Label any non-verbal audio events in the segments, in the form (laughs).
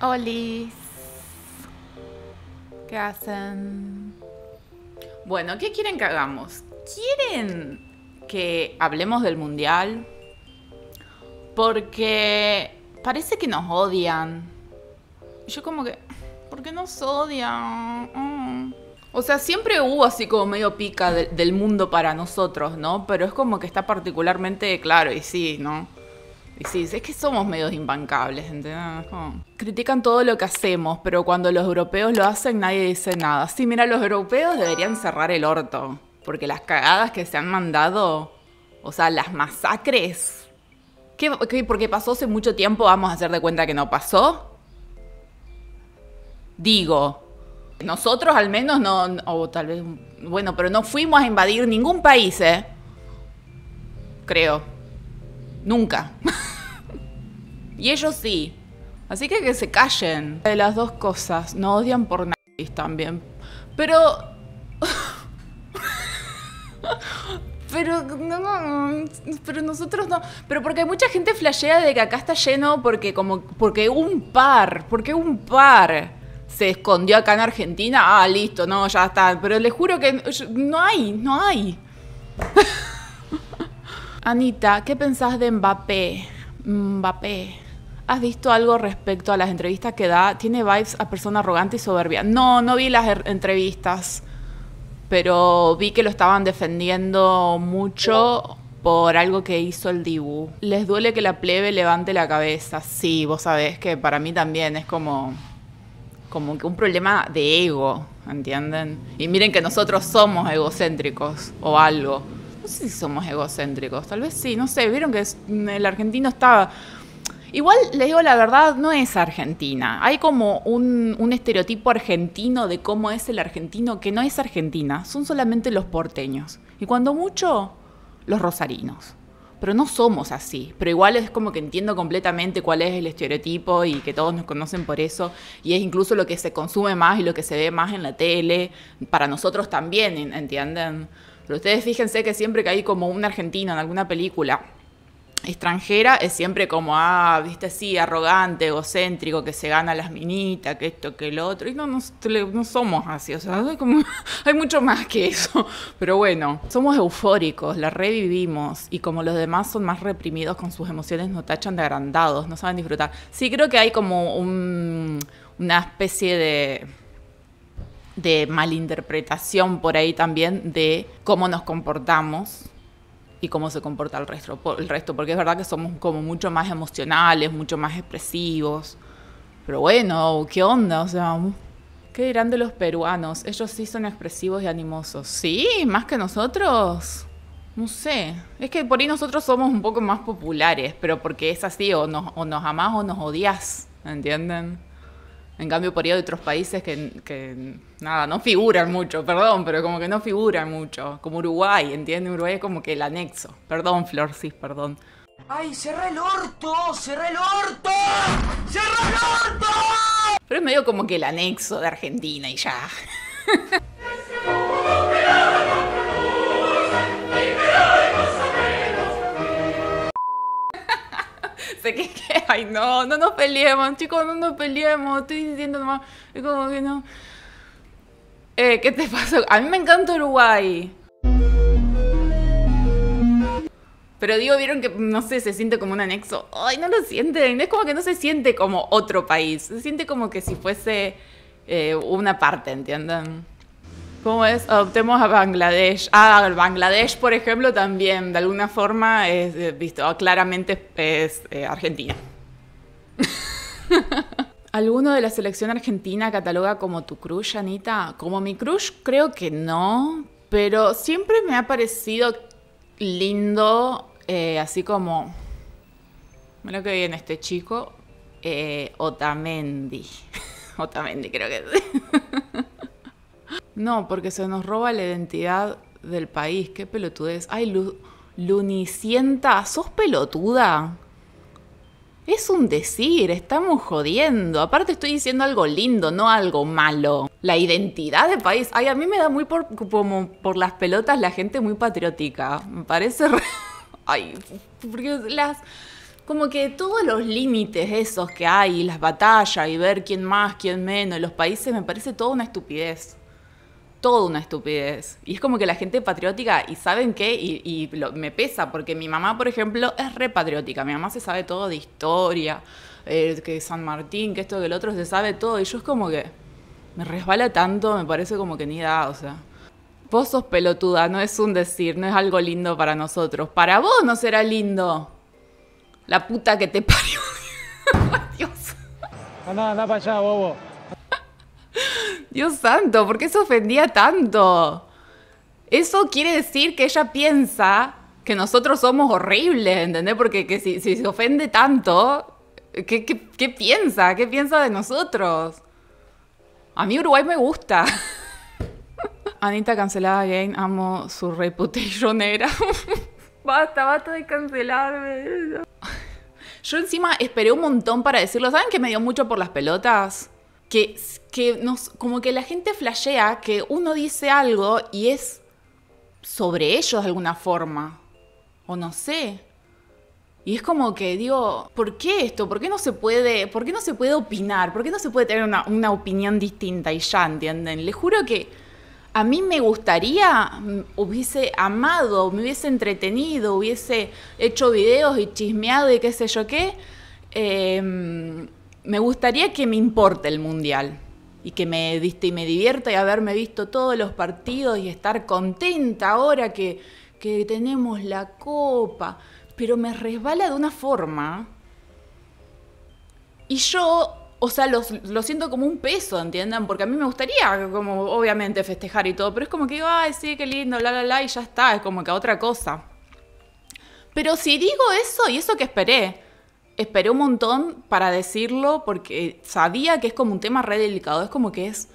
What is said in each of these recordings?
Olis. ¿Qué hacen? Bueno, ¿qué quieren que hagamos? ¿Quieren que hablemos del mundial? Porque parece que nos odian. Yo como que, ¿por qué nos odian? Mm. O sea, siempre hubo así como medio pica del mundo para nosotros, ¿no? Pero es como que está particularmente claro y sí, ¿no? Y sí, es que somos medios imbancables, ¿entendés? Critican todo lo que hacemos, pero cuando los europeos lo hacen nadie dice nada. Sí, mira, los europeos deberían cerrar el orto, porque las cagadas que se han mandado, o sea, las masacres, ¿qué, qué porque pasó hace mucho tiempo vamos a hacer de cuenta que no pasó? Digo, nosotros al menos no, o tal vez, bueno, pero no fuimos a invadir ningún país, ¿eh? Creo. Nunca. (laughs) Y ellos sí. Así que que se callen. De las dos cosas, no odian por nazis también. Pero... (laughs) Pero, no, pero nosotros no. Pero porque mucha gente flashea de que acá está lleno porque como porque un par, porque un par se escondió acá en Argentina. Ah, listo, no, ya está. Pero les juro que no hay, no hay. (laughs) Anita, ¿qué pensás de Mbappé? Mbappé. ¿Has visto algo respecto a las entrevistas que da? Tiene vibes a persona arrogante y soberbia. No, no vi las er-, entrevistas, pero vi que lo estaban defendiendo mucho por algo que hizo el Dibu. Les duele que la plebe levante la cabeza. Sí, vos sabés que para mí también es como como que un problema de ego, ¿entienden? Y miren que nosotros somos egocéntricos o algo. No sé si somos egocéntricos, tal vez sí, no sé, vieron que el argentino estaba. Igual les digo la verdad, no es Argentina. Hay como un, un, estereotipo argentino de cómo es el argentino que no es Argentina, son solamente los porteños. Y cuando mucho, los rosarinos. Pero no somos así. Pero igual es como que entiendo completamente cuál es el estereotipo y que todos nos conocen por eso. Y es incluso lo que se consume más y lo que se ve más en la tele. Para nosotros también, ¿entienden? Pero ustedes fíjense que siempre que hay como un argentino en alguna película extranjera es siempre como, ah, viste, así arrogante, egocéntrico, que se gana las minitas, que esto, que lo otro. Y no, no, somos así, o sea, (laughs) hay mucho más que eso. Pero bueno, somos eufóricos, la revivimos y como los demás son más reprimidos con sus emociones, nos tachan de agrandados, no saben disfrutar. Sí, creo que hay como una especie de de malinterpretación por ahí también de cómo nos comportamos y cómo se comporta el resto, el resto, porque es verdad que somos como mucho más emocionales, mucho más expresivos. Pero bueno, ¿qué onda? O sea, ¿qué dirán de los peruanos? Ellos sí son expresivos y animosos. Sí, más que nosotros. No sé, es que por ahí nosotros somos un poco más populares, pero porque es así, o nos, o nos amás o nos odias, ¿entienden? En cambio, por ahí hay otros países que, nada, no figuran mucho, perdón, pero como que no figuran mucho. Como Uruguay, ¿entiendes? Uruguay es como que el anexo. Perdón, Flor, sí, perdón. ¡Ay, cerré el orto! ¡Cerré el orto! ¡Cerré el orto! Pero es medio como que el anexo de Argentina y ya. (laughs) (laughs) ay no, no nos peleemos, chicos, no nos peleemos, estoy diciendo nomás, es como que no. Eh, ¿Qué te pasó? A mí me encanta Uruguay. Pero digo, vieron que, no sé, se siente como un anexo. Ay, no lo sienten. Es como que no se siente como otro país. Se siente como que si fuese eh, una parte, ¿entienden? ¿Cómo es? Adoptemos a Bangladesh. Ah, Bangladesh, por ejemplo, también de alguna forma es eh, visto. Ah, claramente es eh, Argentina. (laughs) ¿Alguno de la selección argentina cataloga como tu crush, Anita? Como mi crush, creo que no. Pero siempre me ha parecido lindo, eh, así como. Mira que viene este chico. Otamendi. (laughs) Otamendi, creo que es. (laughs) No, porque se nos roba la identidad del país. Qué pelotudez. Ay, Lunicienta, sos pelotuda. Es un decir, estamos jodiendo. Aparte estoy diciendo algo lindo, no algo malo. La identidad de país. Ay, a mí me da muy por, como por las pelotas la gente muy patriótica. Me parece... (laughs) Ay, porque las como que todos los límites esos que hay, las batallas y ver quién más, quién menos, los países, me parece toda una estupidez todo una estupidez. Y es como que la gente patriótica, y saben qué, y, me pesa, porque mi mamá, por ejemplo, es re patriótica. Mi mamá se sabe todo de historia, eh, que San Martín, que esto, que el otro, se sabe todo. Y yo es como que me resbala tanto, me parece como que ni da, o sea. Vos sos pelotuda, no es un decir, no es algo lindo para nosotros. Para vos no será lindo. La puta que te parió. (laughs) Dios. anda para allá, bobo. Dios santo, ¿por qué se ofendía tanto? Eso quiere decir que ella piensa que nosotros somos horribles, ¿entendés? Porque si, se ofende tanto, ¿qué, piensa? ¿Qué piensa de nosotros? A mí Uruguay me gusta. (laughs) Anita cancelada again, amo su reputación era. (laughs) basta, basta de cancelarme. Yo encima esperé un montón para decirlo. ¿Saben que me dio mucho por las pelotas? Que que nos, como que la gente flashea que uno dice algo y es sobre ellos de alguna forma. O no sé. Y es como que digo, ¿por qué esto? ¿Por qué no se puede, por qué no se puede opinar? ¿Por qué no se puede tener una, opinión distinta? Y ya, ¿entienden? Les juro que a mí me gustaría, hubiese amado, me hubiese entretenido, hubiese hecho videos y chismeado y qué sé yo qué. Em, me gustaría que me importe el mundial y que me, diste, y me divierta y haberme visto todos los partidos y estar contenta ahora que, tenemos la copa, pero me resbala de una forma. Y yo, o sea, lo, siento como un peso, ¿entiendan? Porque a mí me gustaría, como obviamente, festejar y todo, pero es como que digo, ay, sí, qué lindo, bla, bla, bla, y ya está, es como que otra cosa. Pero si digo eso, y eso que esperé, esperé un montón para decirlo porque sabía que es como un tema re delicado, es como que es,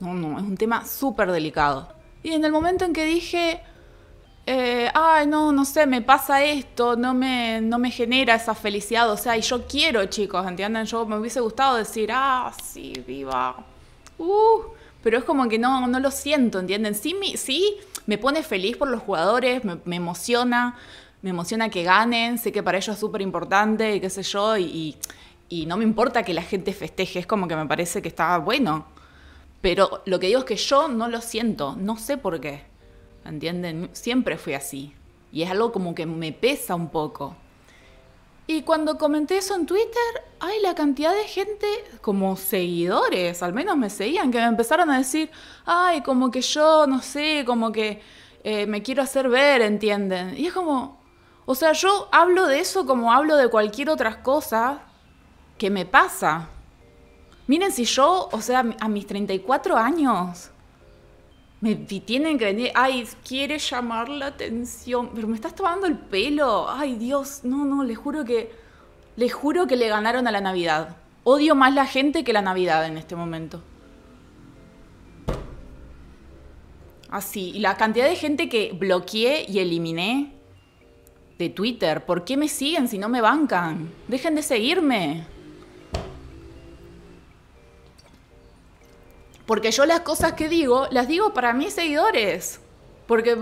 no, no, es un tema súper delicado. Y en el momento en que dije, eh, ay, no, no sé, me pasa esto, no me, no me genera esa felicidad, o sea, y yo quiero, chicos, ¿entienden? Yo me hubiese gustado decir, ah, sí, viva, uh, pero es como que no, no lo siento, ¿entienden? Sí, me, sí, me pone feliz por los jugadores, me, me emociona, me emociona que ganen, sé que para ellos es súper importante y qué sé yo, y, no me importa que la gente festeje, es como que me parece que está bueno. Pero lo que digo es que yo no lo siento, no sé por qué. ¿Entienden? Siempre fui así. Y es algo como que me pesa un poco. Y cuando comenté eso en Twitter, hay la cantidad de gente como seguidores, al menos me seguían, que me empezaron a decir, ay, como que yo, no sé, como que eh, me quiero hacer ver, ¿entienden? Y es como, o sea, yo hablo de eso como hablo de cualquier otra cosa que me pasa. Miren, si yo, o sea, a mis 34 años, me tienen que venir, ay, quiere llamar la atención, pero me estás tomando el pelo. Ay, Dios, no, no, les juro que, les juro que le ganaron a la Navidad. Odio más la gente que la Navidad en este momento. Así, y la cantidad de gente que bloqueé y eliminé de Twitter. ¿Por qué me siguen si no me bancan? Dejen de seguirme. Porque yo las cosas que digo, las digo para mis seguidores. Porque,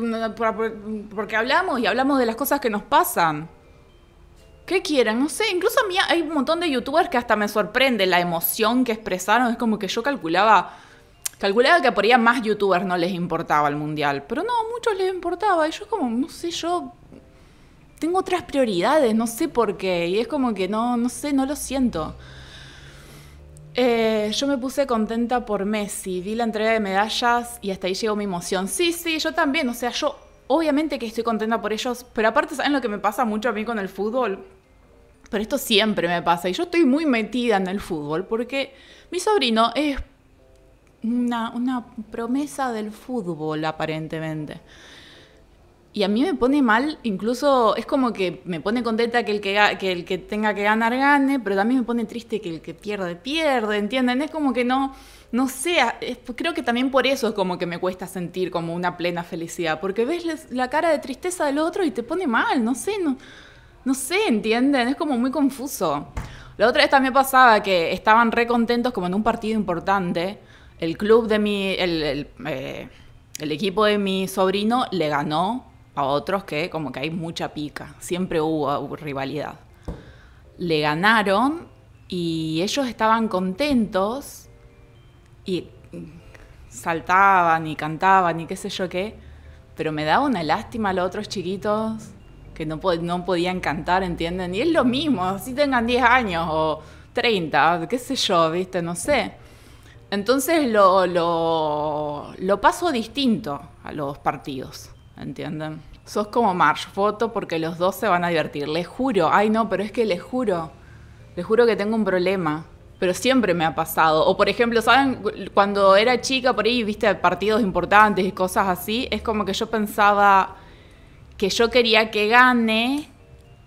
porque hablamos y hablamos de las cosas que nos pasan. ¿Qué quieren? No sé, incluso a mí hay un montón de youtubers que hasta me sorprende la emoción que expresaron. Es como que yo calculaba, calculaba que por ahí a más youtubers no les importaba el mundial. Pero no, a muchos les importaba. Y yo como, no sé, yo tengo otras prioridades, no sé por qué. Y es como que no, no sé, no lo siento. Eh, yo me puse contenta por Messi, vi la entrega de medallas y hasta ahí llegó mi emoción. Sí, sí, yo también, o sea, yo obviamente que estoy contenta por ellos, pero aparte, ¿saben lo que me pasa mucho a mí con el fútbol? Pero esto siempre me pasa y yo estoy muy metida en el fútbol porque mi sobrino es una, una promesa del fútbol aparentemente. Y a mí me pone mal, incluso es como que me pone contenta que el que, el que tenga que ganar gane, pero también me pone triste que el que pierde, pierde, ¿entienden? Es como que no, no sé, pues creo que también por eso es como que me cuesta sentir como una plena felicidad, porque ves la cara de tristeza del otro y te pone mal, no sé, no, no sé, ¿entienden? Es como muy confuso. La otra vez también pasaba que estaban re contentos como en un partido importante, el club de mi, el, el eh, equipo de mi sobrino le ganó a otros que como que hay mucha pica, siempre hubo, rivalidad. Le ganaron y ellos estaban contentos y saltaban y cantaban y qué sé yo qué, pero me daba una lástima a los otros chiquitos que no, podían cantar, ¿entienden? Y es lo mismo, si tengan 10 años o 30, qué sé yo, ¿viste? No sé. Entonces lo, lo paso distinto a los partidos. ¿Entienden? Sos como Marsh, foto porque los dos se van a divertir. Les juro, ay no, pero es que les juro, les juro que tengo un problema. Pero siempre me ha pasado. O por ejemplo, ¿saben? Cuando era chica por ahí, viste, partidos importantes y cosas así, es como que yo pensaba que yo quería que gane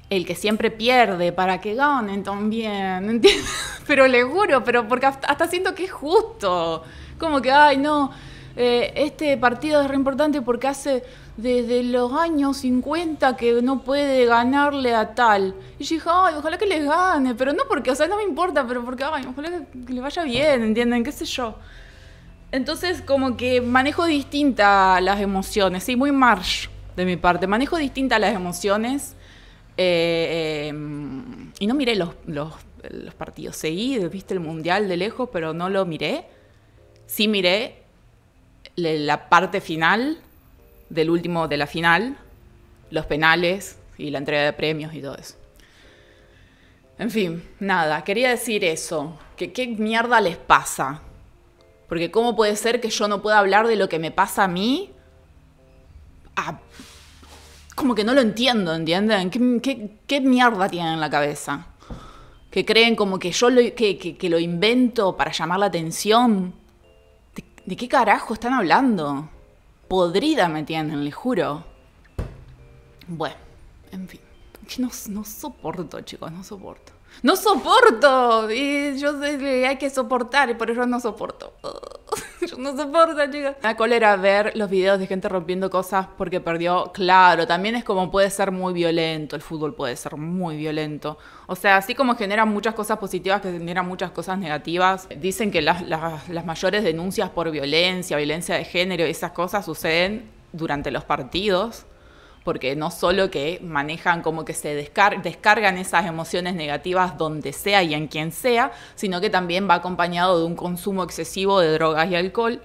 el que siempre pierde para que ganen también. ¿Entienden? (laughs) Pero les juro, pero porque hasta siento que es justo. Como que, ay no, eh, este partido es re importante porque hace desde los años 50 que no puede ganarle a tal. Y dije, ay, ojalá que les gane, pero no porque, o sea, no me importa, pero porque, ay, ojalá que, le vaya bien, ¿entienden? ¿Qué sé yo? Entonces, como que manejo distinta las emociones, sí, muy marsh de mi parte. Manejo distinta las emociones. Eh, em, y no miré los, los, partidos. seguidos, viste el mundial de lejos, pero no lo miré. Sí miré la parte final del último, de la final, los penales y la entrega de premios y todo eso. En fin, nada, quería decir eso, que qué mierda les pasa. Porque ¿cómo puede ser que yo no pueda hablar de lo que me pasa a mí? Ah, como que no lo entiendo, ¿entienden? ¿Qué, mierda tienen en la cabeza? Que creen como que yo lo, que, lo invento para llamar la atención. ¿De qué carajo están hablando? podrida me tienen, les juro. Bueno, en fin. No, no soporto, chicos, no soporto no soporto. Y yo sé que hay que soportar, por (laughs) yo no soporto. yo no soporto, chicas. Me cólera ver los videos de gente rompiendo cosas porque perdió. Claro, también es como puede ser muy violento. El fútbol puede ser muy violento. O sea, así como genera muchas cosas positivas, que genera muchas cosas negativas. Dicen que las, las mayores denuncias por violencia, violencia de género, esas cosas suceden durante los partidos porque no solo que manejan como que se descargan esas emociones negativas donde sea y en quien sea, sino que también va acompañado de un consumo excesivo de drogas y alcohol,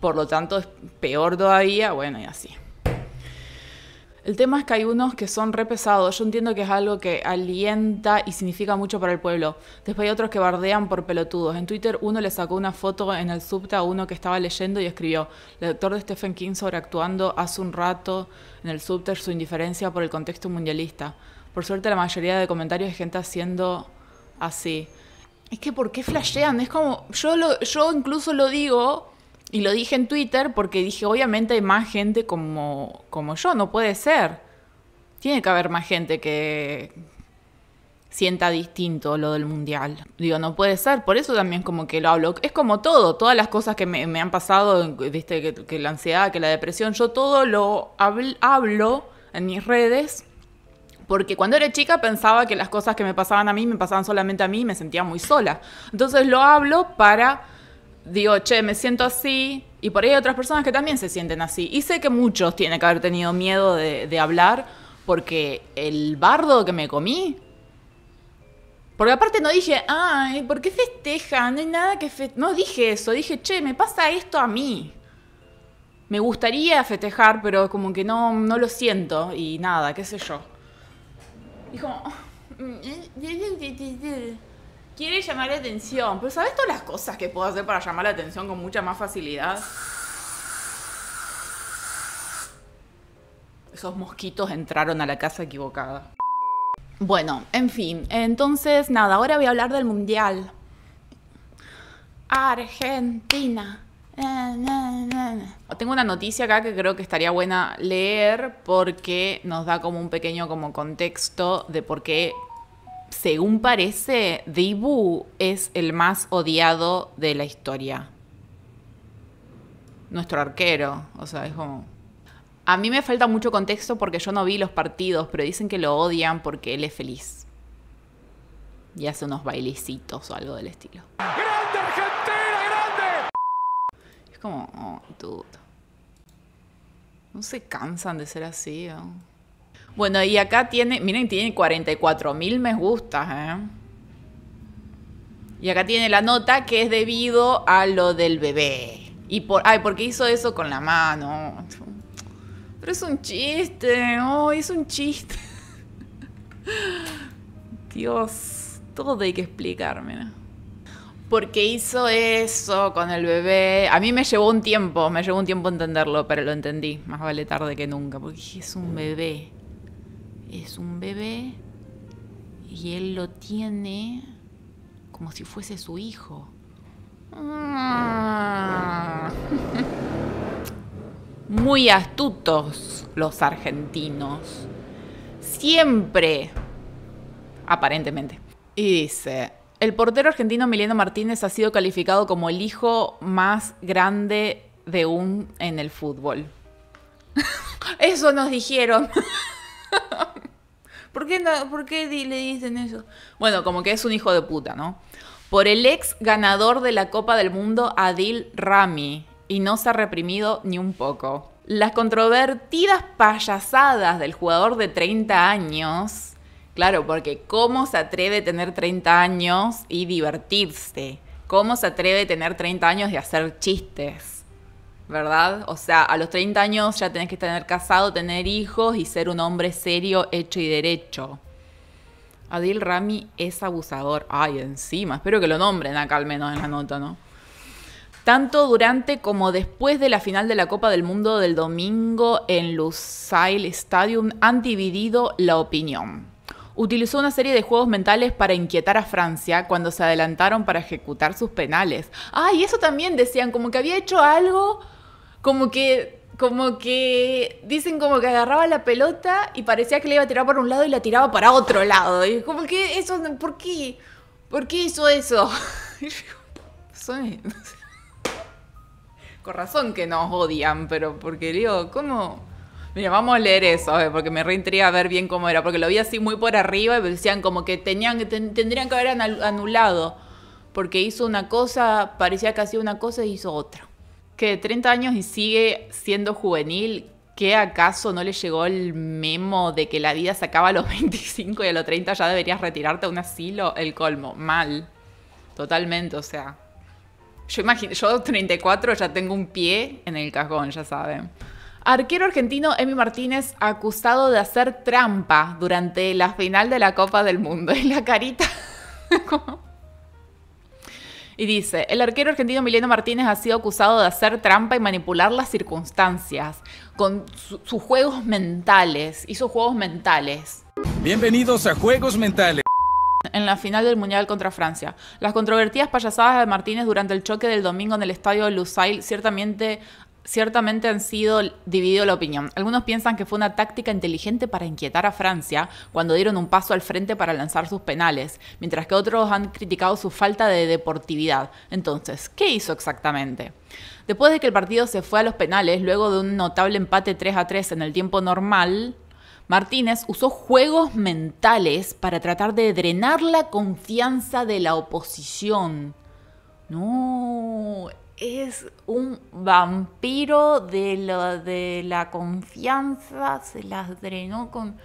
por lo tanto es peor todavía, bueno, y así. El tema es que hay unos que son re pesados. Yo entiendo que es algo que alienta y significa mucho para el pueblo. Después hay otros que bardean por pelotudos. En Twitter uno le sacó una foto en el subte a uno que estaba leyendo y escribió, el doctor de Stephen King sobreactuando hace un rato en el subte su indiferencia por el contexto mundialista. Por suerte la mayoría de comentarios es gente haciendo así. Es que ¿por qué flashean? Es como, yo, yo incluso lo digo y lo dije en Twitter porque dije, obviamente hay más gente como, como yo, no puede ser. Tiene que haber más gente que sienta distinto lo del mundial. Digo, no puede ser, por eso también como que lo hablo. Es como todo, todas las cosas que me, han pasado, viste, que, la ansiedad, que la depresión, yo todo lo hablo, hablo en mis redes porque cuando era chica pensaba que las cosas que me pasaban a mí me pasaban solamente a mí y me sentía muy sola. Entonces lo hablo para digo, che, me siento así, y por ahí hay otras personas que también se sienten así. Y sé que muchos tienen que haber tenido miedo de, hablar, porque el bardo que me comí. Porque aparte no dije, ay, ¿por qué festejan? No hay nada que No dije eso, dije, che, me pasa esto a mí. Me gustaría festejar, pero como que no, no lo siento y nada, qué sé yo. Y quiere llamar la atención. Pero ¿sabes todas las cosas que puedo hacer para llamar la atención con mucha más facilidad? Esos mosquitos entraron a la casa equivocada. Bueno, en fin. Entonces, nada, ahora voy a hablar del mundial. Argentina. Oh, tengo una noticia acá que creo que estaría buena leer porque nos da como un pequeño como contexto de por qué según parece, Dibu es el más odiado de la historia. Nuestro arquero, o sea, es como... A mí me falta mucho contexto porque yo no vi los partidos, pero dicen que lo odian porque él es feliz. Y hace unos bailecitos o algo del estilo. ¡Grande Argentina, grande! Es como, oh, No se cansan de ser así. Bueno, y acá tiene, miren, tiene 44 mil me gustas, ¿eh? Y acá tiene la nota que es debido a lo del bebé. Y por, ay, porque hizo eso con la mano. Pero es un chiste, oh, es un chiste. (laughs) Dios, todo hay que explicarme. ¿Por Porque hizo eso con el bebé. A mí me llevó un tiempo, me llevó un tiempo entenderlo, pero lo entendí. Más vale tarde que nunca, porque es un bebé es un bebé y él lo tiene como si fuese su hijo. (laughs) Muy astutos los argentinos. Siempre. Aparentemente. Y dice, el portero argentino Emiliano Martínez ha sido calificado como el hijo más grande de un en el fútbol. (laughs) Eso nos dijeron. (laughs) ¿Por qué, le dicen eso? Bueno, como que es un hijo de puta, ¿no? Por el ex ganador de la Copa del Mundo, Adil Rami, y no se ha reprimido ni un poco. Las controvertidas payasadas del jugador de 30 años, claro, porque ¿cómo se atreve a tener 30 años y divertirse? ¿Cómo se atreve a tener 30 años y hacer chistes? ¿verdad? O sea, a los 30 años ya tenés que tener casado, tener hijos y ser un hombre serio, hecho y derecho. Adil Rami es abusador. Ay, encima, espero que lo nombren acá al menos en la nota, ¿no? Tanto durante como después de la final de la Copa del Mundo del domingo en Lusail Stadium han dividido la opinión. Utilizó una serie de juegos mentales para inquietar a Francia cuando se adelantaron para ejecutar sus penales. Ay, y eso también decían, como que había hecho algo como que como que dicen como que agarraba la pelota y parecía que la iba a tirar por un lado y la tiraba para otro lado. Y como que eso, ¿por qué? ¿Por qué hizo eso? Y (laughs) Con razón que nos odian, pero porque digo, ¿cómo? Mira, vamos a leer eso, eh, porque me a ver bien cómo era, porque lo vi así muy por arriba y decían como que tenían tendrían que haber anulado, porque hizo una cosa, parecía que hacía una cosa y hizo otra que de 30 años y sigue siendo juvenil, ¿qué acaso no le llegó el memo de que la vida se acaba a los 25 (laughs) y a los 30 ya deberías retirarte a un asilo? El colmo, mal. Totalmente, o sea. Yo imagino, yo 34 ya tengo un pie en el cajón, ya saben. Arquero argentino Emi Martínez acusado de hacer trampa durante la final de la Copa del Mundo. (laughs) Y la carita. (laughs) Y dice, el arquero argentino Mileno Martínez ha sido acusado de hacer trampa y manipular las circunstancias con sus juegos mentales. sus juegos mentales. Bienvenidos a Juegos Mentales. En la final del Mundial contra Francia. Las controvertidas payasadas de Martínez durante el choque del domingo en el estadio de Lusail ciertamente ciertamente han sido dividido la opinión. Algunos piensan que fue una táctica inteligente para inquietar a Francia cuando dieron un paso al frente para lanzar sus penales, mientras que otros han criticado su falta de deportividad. Entonces, ¿qué hizo exactamente? Después de que el partido se fue a los penales, luego de un notable empate 3 a 3 en el tiempo normal, Martínez usó juegos mentales para tratar de drenar la confianza de la oposición. No, es un vampiro de la, confianza, se las drenó con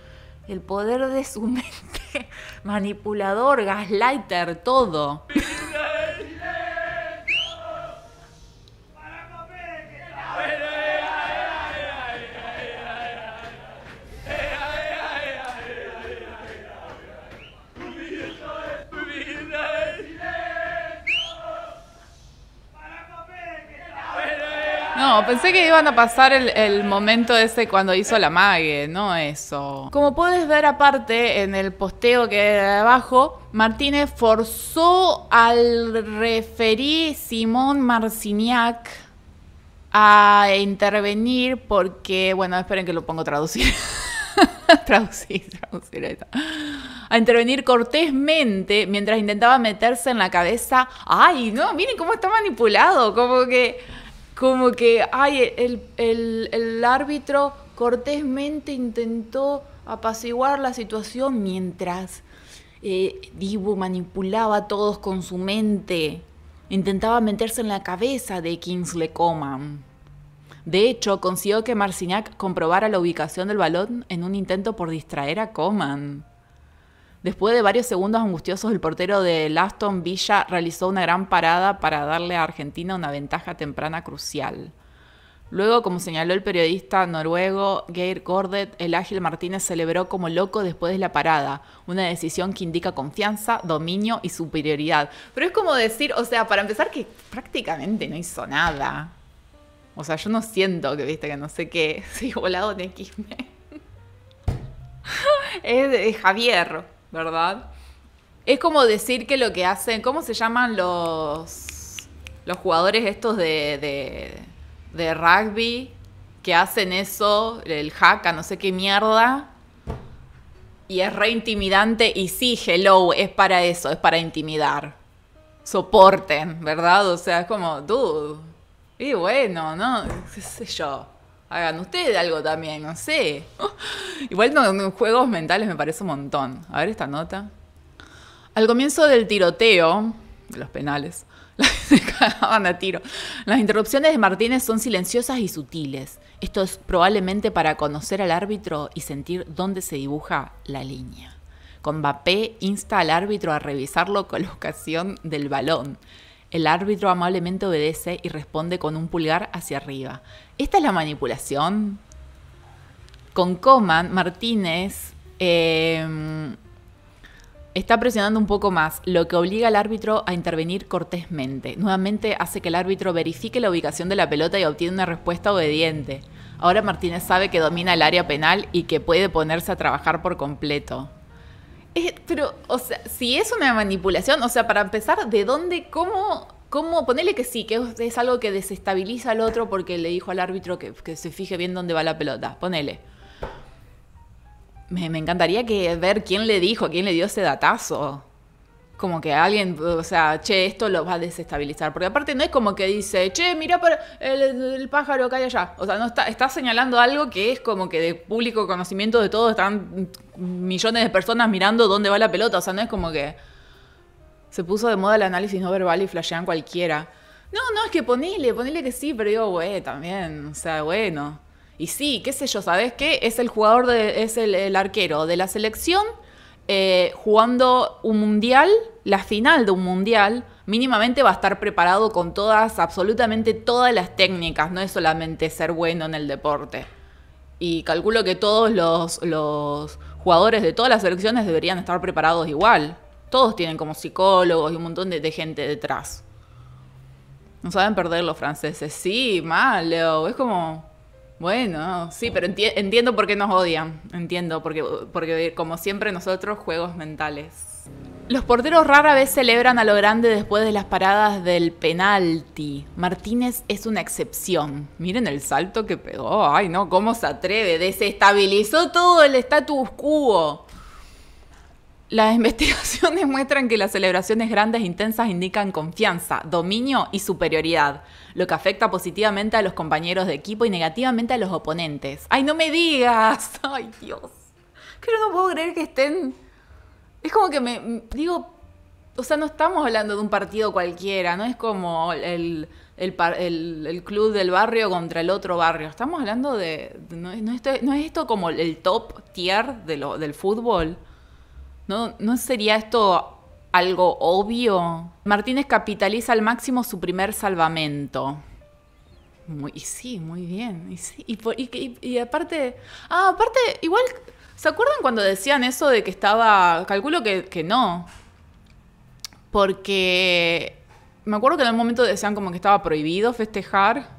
el poder de su (laughs) mente, manipulador, gaslighter, todo. pensé que iban a pasar el, momento ese cuando hizo la mague, no eso. Como puedes ver aparte en el posteo que hay abajo, Martínez forzó al referí Simón Marciniak a intervenir porque, bueno, esperen que lo pongo traducir. (laughs) traducir, traducir esto, A intervenir cortésmente mientras intentaba meterse en la cabeza. Ay, no, miren cómo está manipulado, como que como que, ay, el, árbitro cortésmente intentó apaciguar la situación mientras eh, Dibu manipulaba a todos con su mente. Intentaba meterse en la cabeza de Kingsley Coman. De hecho, consiguió que Marcinac comprobara la ubicación del balón en un intento por distraer a Coman. Después de varios segundos angustiosos, el portero de Aston Villa realizó una gran parada para darle a Argentina una ventaja temprana crucial. Luego, como señaló el periodista noruego Geir Gordet, el ágil Martínez celebró como loco después de la parada, una decisión que indica confianza, dominio y superioridad. Pero es como decir, o sea, para empezar que prácticamente no hizo nada. O sea, yo no siento que, viste, que no sé qué, soy (laughs) volado en X. (laughs) es de Javier. ¿verdad? Es como decir que lo que hacen, ¿cómo se llaman los, los jugadores estos de, de, rugby que hacen eso, el a no sé qué mierda? Y es re intimidante y sí, hello, es para eso, es para intimidar. Soporten, ¿verdad? O sea, es como, dude, y bueno, ¿no? (laughs) ¿Qué sé yo? Hagan ustedes algo también, no sé. (gasps) Igual en juegos mentales me parece un montón. A ver esta nota. Al comienzo del tiroteo, de los penales, se (laughs) a tiro. Las interrupciones de Martínez son silenciosas y sutiles. Esto es probablemente para conocer al árbitro y sentir dónde se dibuja la línea. Con Mbappé insta al árbitro a revisar la colocación del balón. El árbitro amablemente obedece y responde con un pulgar hacia arriba. ¿Esta es la manipulación? Con Coman, Martínez em, está presionando un poco más, lo que obliga al árbitro a intervenir cortésmente. Nuevamente hace que el árbitro verifique la ubicación de la pelota y obtiene una respuesta obediente. Ahora Martínez sabe que domina el área penal y que puede ponerse a trabajar por completo. Eh, pero, o sea, si es una manipulación, o sea, para empezar, ¿de dónde, cómo ¿Cómo? Ponele que sí, que es algo que desestabiliza al otro porque le dijo al árbitro que, se fije bien dónde va la pelota. Ponele. Me, encantaría que ver quién le dijo, quién le dio ese datazo. Como que alguien, o sea, che, esto lo va a desestabilizar. Porque aparte no es como que dice, che, mira el, pájaro que hay allá. O sea, no está, está señalando algo que es como que de público conocimiento de todo, están millones de personas mirando dónde va la pelota. O sea, no es como que se puso de moda el análisis no verbal y flashean cualquiera. No, no, es que ponele, ponele que sí, pero digo, güey, también, o sea, bueno. Y sí, qué sé yo, ¿sabes qué? Es el jugador, de, es el, arquero de la selección eh, jugando un mundial, la final de un mundial, mínimamente va a estar preparado con todas, absolutamente todas las técnicas, no es solamente ser bueno en el deporte. Y calculo que todos los, los jugadores de todas las selecciones deberían estar preparados igual. Todos tienen como psicólogos y un montón de, gente detrás. No saben perder los franceses. Sí, malo. Es como. Bueno, sí, pero entiendo por qué nos odian. Entiendo, porque, porque como siempre nosotros, juegos mentales. Los porteros rara vez celebran a lo grande después de las paradas del penalti. Martínez es una excepción. Miren el salto que pegó. Ay, no, cómo se atreve. Desestabilizó todo el status quo. Las (laughs) investigaciones muestran que las celebraciones grandes e intensas indican confianza, dominio y superioridad, lo que afecta positivamente a los compañeros de equipo y negativamente a los oponentes. ¡Ay, no me digas! (laughs) ¡Ay, Dios! Que no puedo creer que estén... Es como que me... Digo, o sea, no estamos hablando de un partido cualquiera, no es como el, el, club del barrio contra el otro barrio. Estamos hablando de... No, es esto como el top tier del fútbol. ¿No, ¿No sería esto algo obvio? Martínez capitaliza al máximo su primer salvamento. Muy, y sí, muy bien. Y, y, aparte, ah, aparte, igual, ¿se acuerdan cuando decían eso de que estaba, calculo que, que no? Porque me acuerdo que en un momento decían como que estaba prohibido festejar,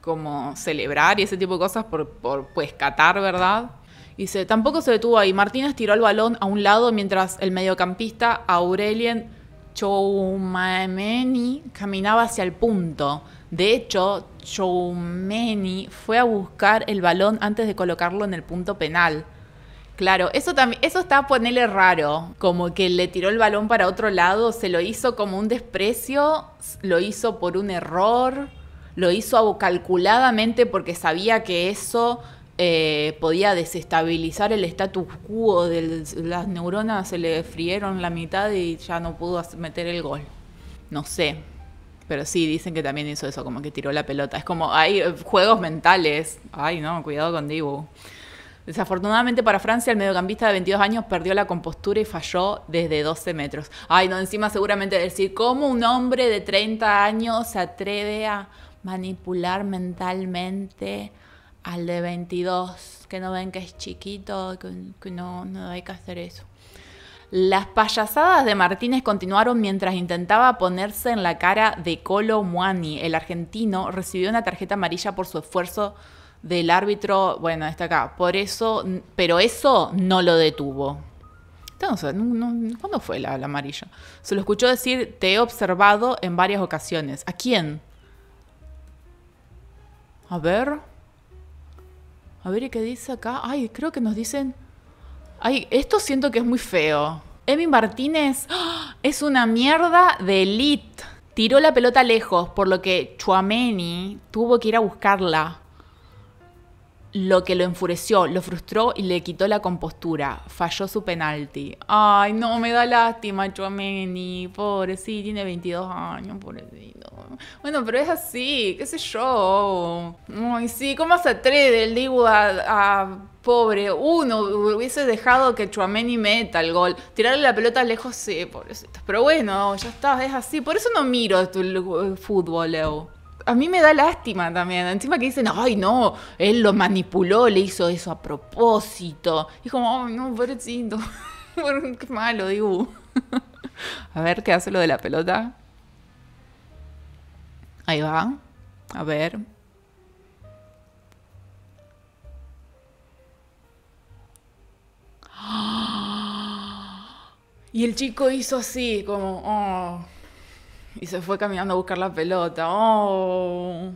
como celebrar y ese tipo de cosas por, por pues, catar, ¿verdad? Dice, tampoco se detuvo ahí. Martínez tiró el balón a un lado mientras el mediocampista Aurelien Choumeni caminaba hacia el punto. De hecho, Choumeni fue a buscar el balón antes de colocarlo en el punto penal. Claro, eso también, eso está a ponerle raro, como que le tiró el balón para otro lado, se lo hizo como un desprecio, lo hizo por un error, lo hizo calculadamente porque sabía que eso eh, podía desestabilizar el status quo, de las neuronas se le frieron la mitad y ya no pudo meter el gol. No sé, pero sí, dicen que también hizo eso, como que tiró la pelota. Es como, hay eh, juegos mentales. Ay, no, cuidado con Dibu. Desafortunadamente para Francia, el mediocampista de 22 años perdió la compostura y falló desde 12 metros. Ay, no, encima seguramente decir, ¿cómo un hombre de 30 años se atreve a manipular mentalmente al de 22, que no ven que es chiquito, que, no, hay que hacer eso. Las payasadas de Martínez continuaron mientras intentaba ponerse en la cara de Colo Muani. El argentino recibió una tarjeta amarilla por su esfuerzo del árbitro. Bueno, está acá. Por eso, pero eso no lo detuvo. Entonces, ¿cuándo fue la amarilla? Se lo escuchó decir, te he observado en varias ocasiones. ¿A quién? A ver. A ver, qué dice acá? Ay, creo que nos dicen... Ay, esto siento que es muy feo. Emi Martínez ¡ah! es una mierda de elite. Tiró la pelota lejos, por lo que Chuameni tuvo que ir a buscarla lo que lo enfureció, lo frustró y le quitó la compostura. Falló su penalti. Ay, no, me da lástima, Chuameni. Pobre, sí, tiene 22 años, pobrecito. Bueno, pero es así, qué sé yo. Ay, sí, ¿cómo se atreve el Dibu a, pobre? Uno hubiese dejado que Chuameni meta el gol. Tirarle la pelota lejos, sí, pobrecito. Pero bueno, ya está, es así. Por eso no miro el fútbol, Leo a mí me da lástima también. Encima que dicen, ay, no, él lo manipuló, le hizo eso a propósito. Y como, ay, no, pobrecito. Qué (laughs) malo, digo. (laughs) a ver, ¿qué hace lo de la pelota? Ahí va. A ver. (gasps) Y el chico hizo así, como, oh y se fue caminando a buscar la pelota. Oh,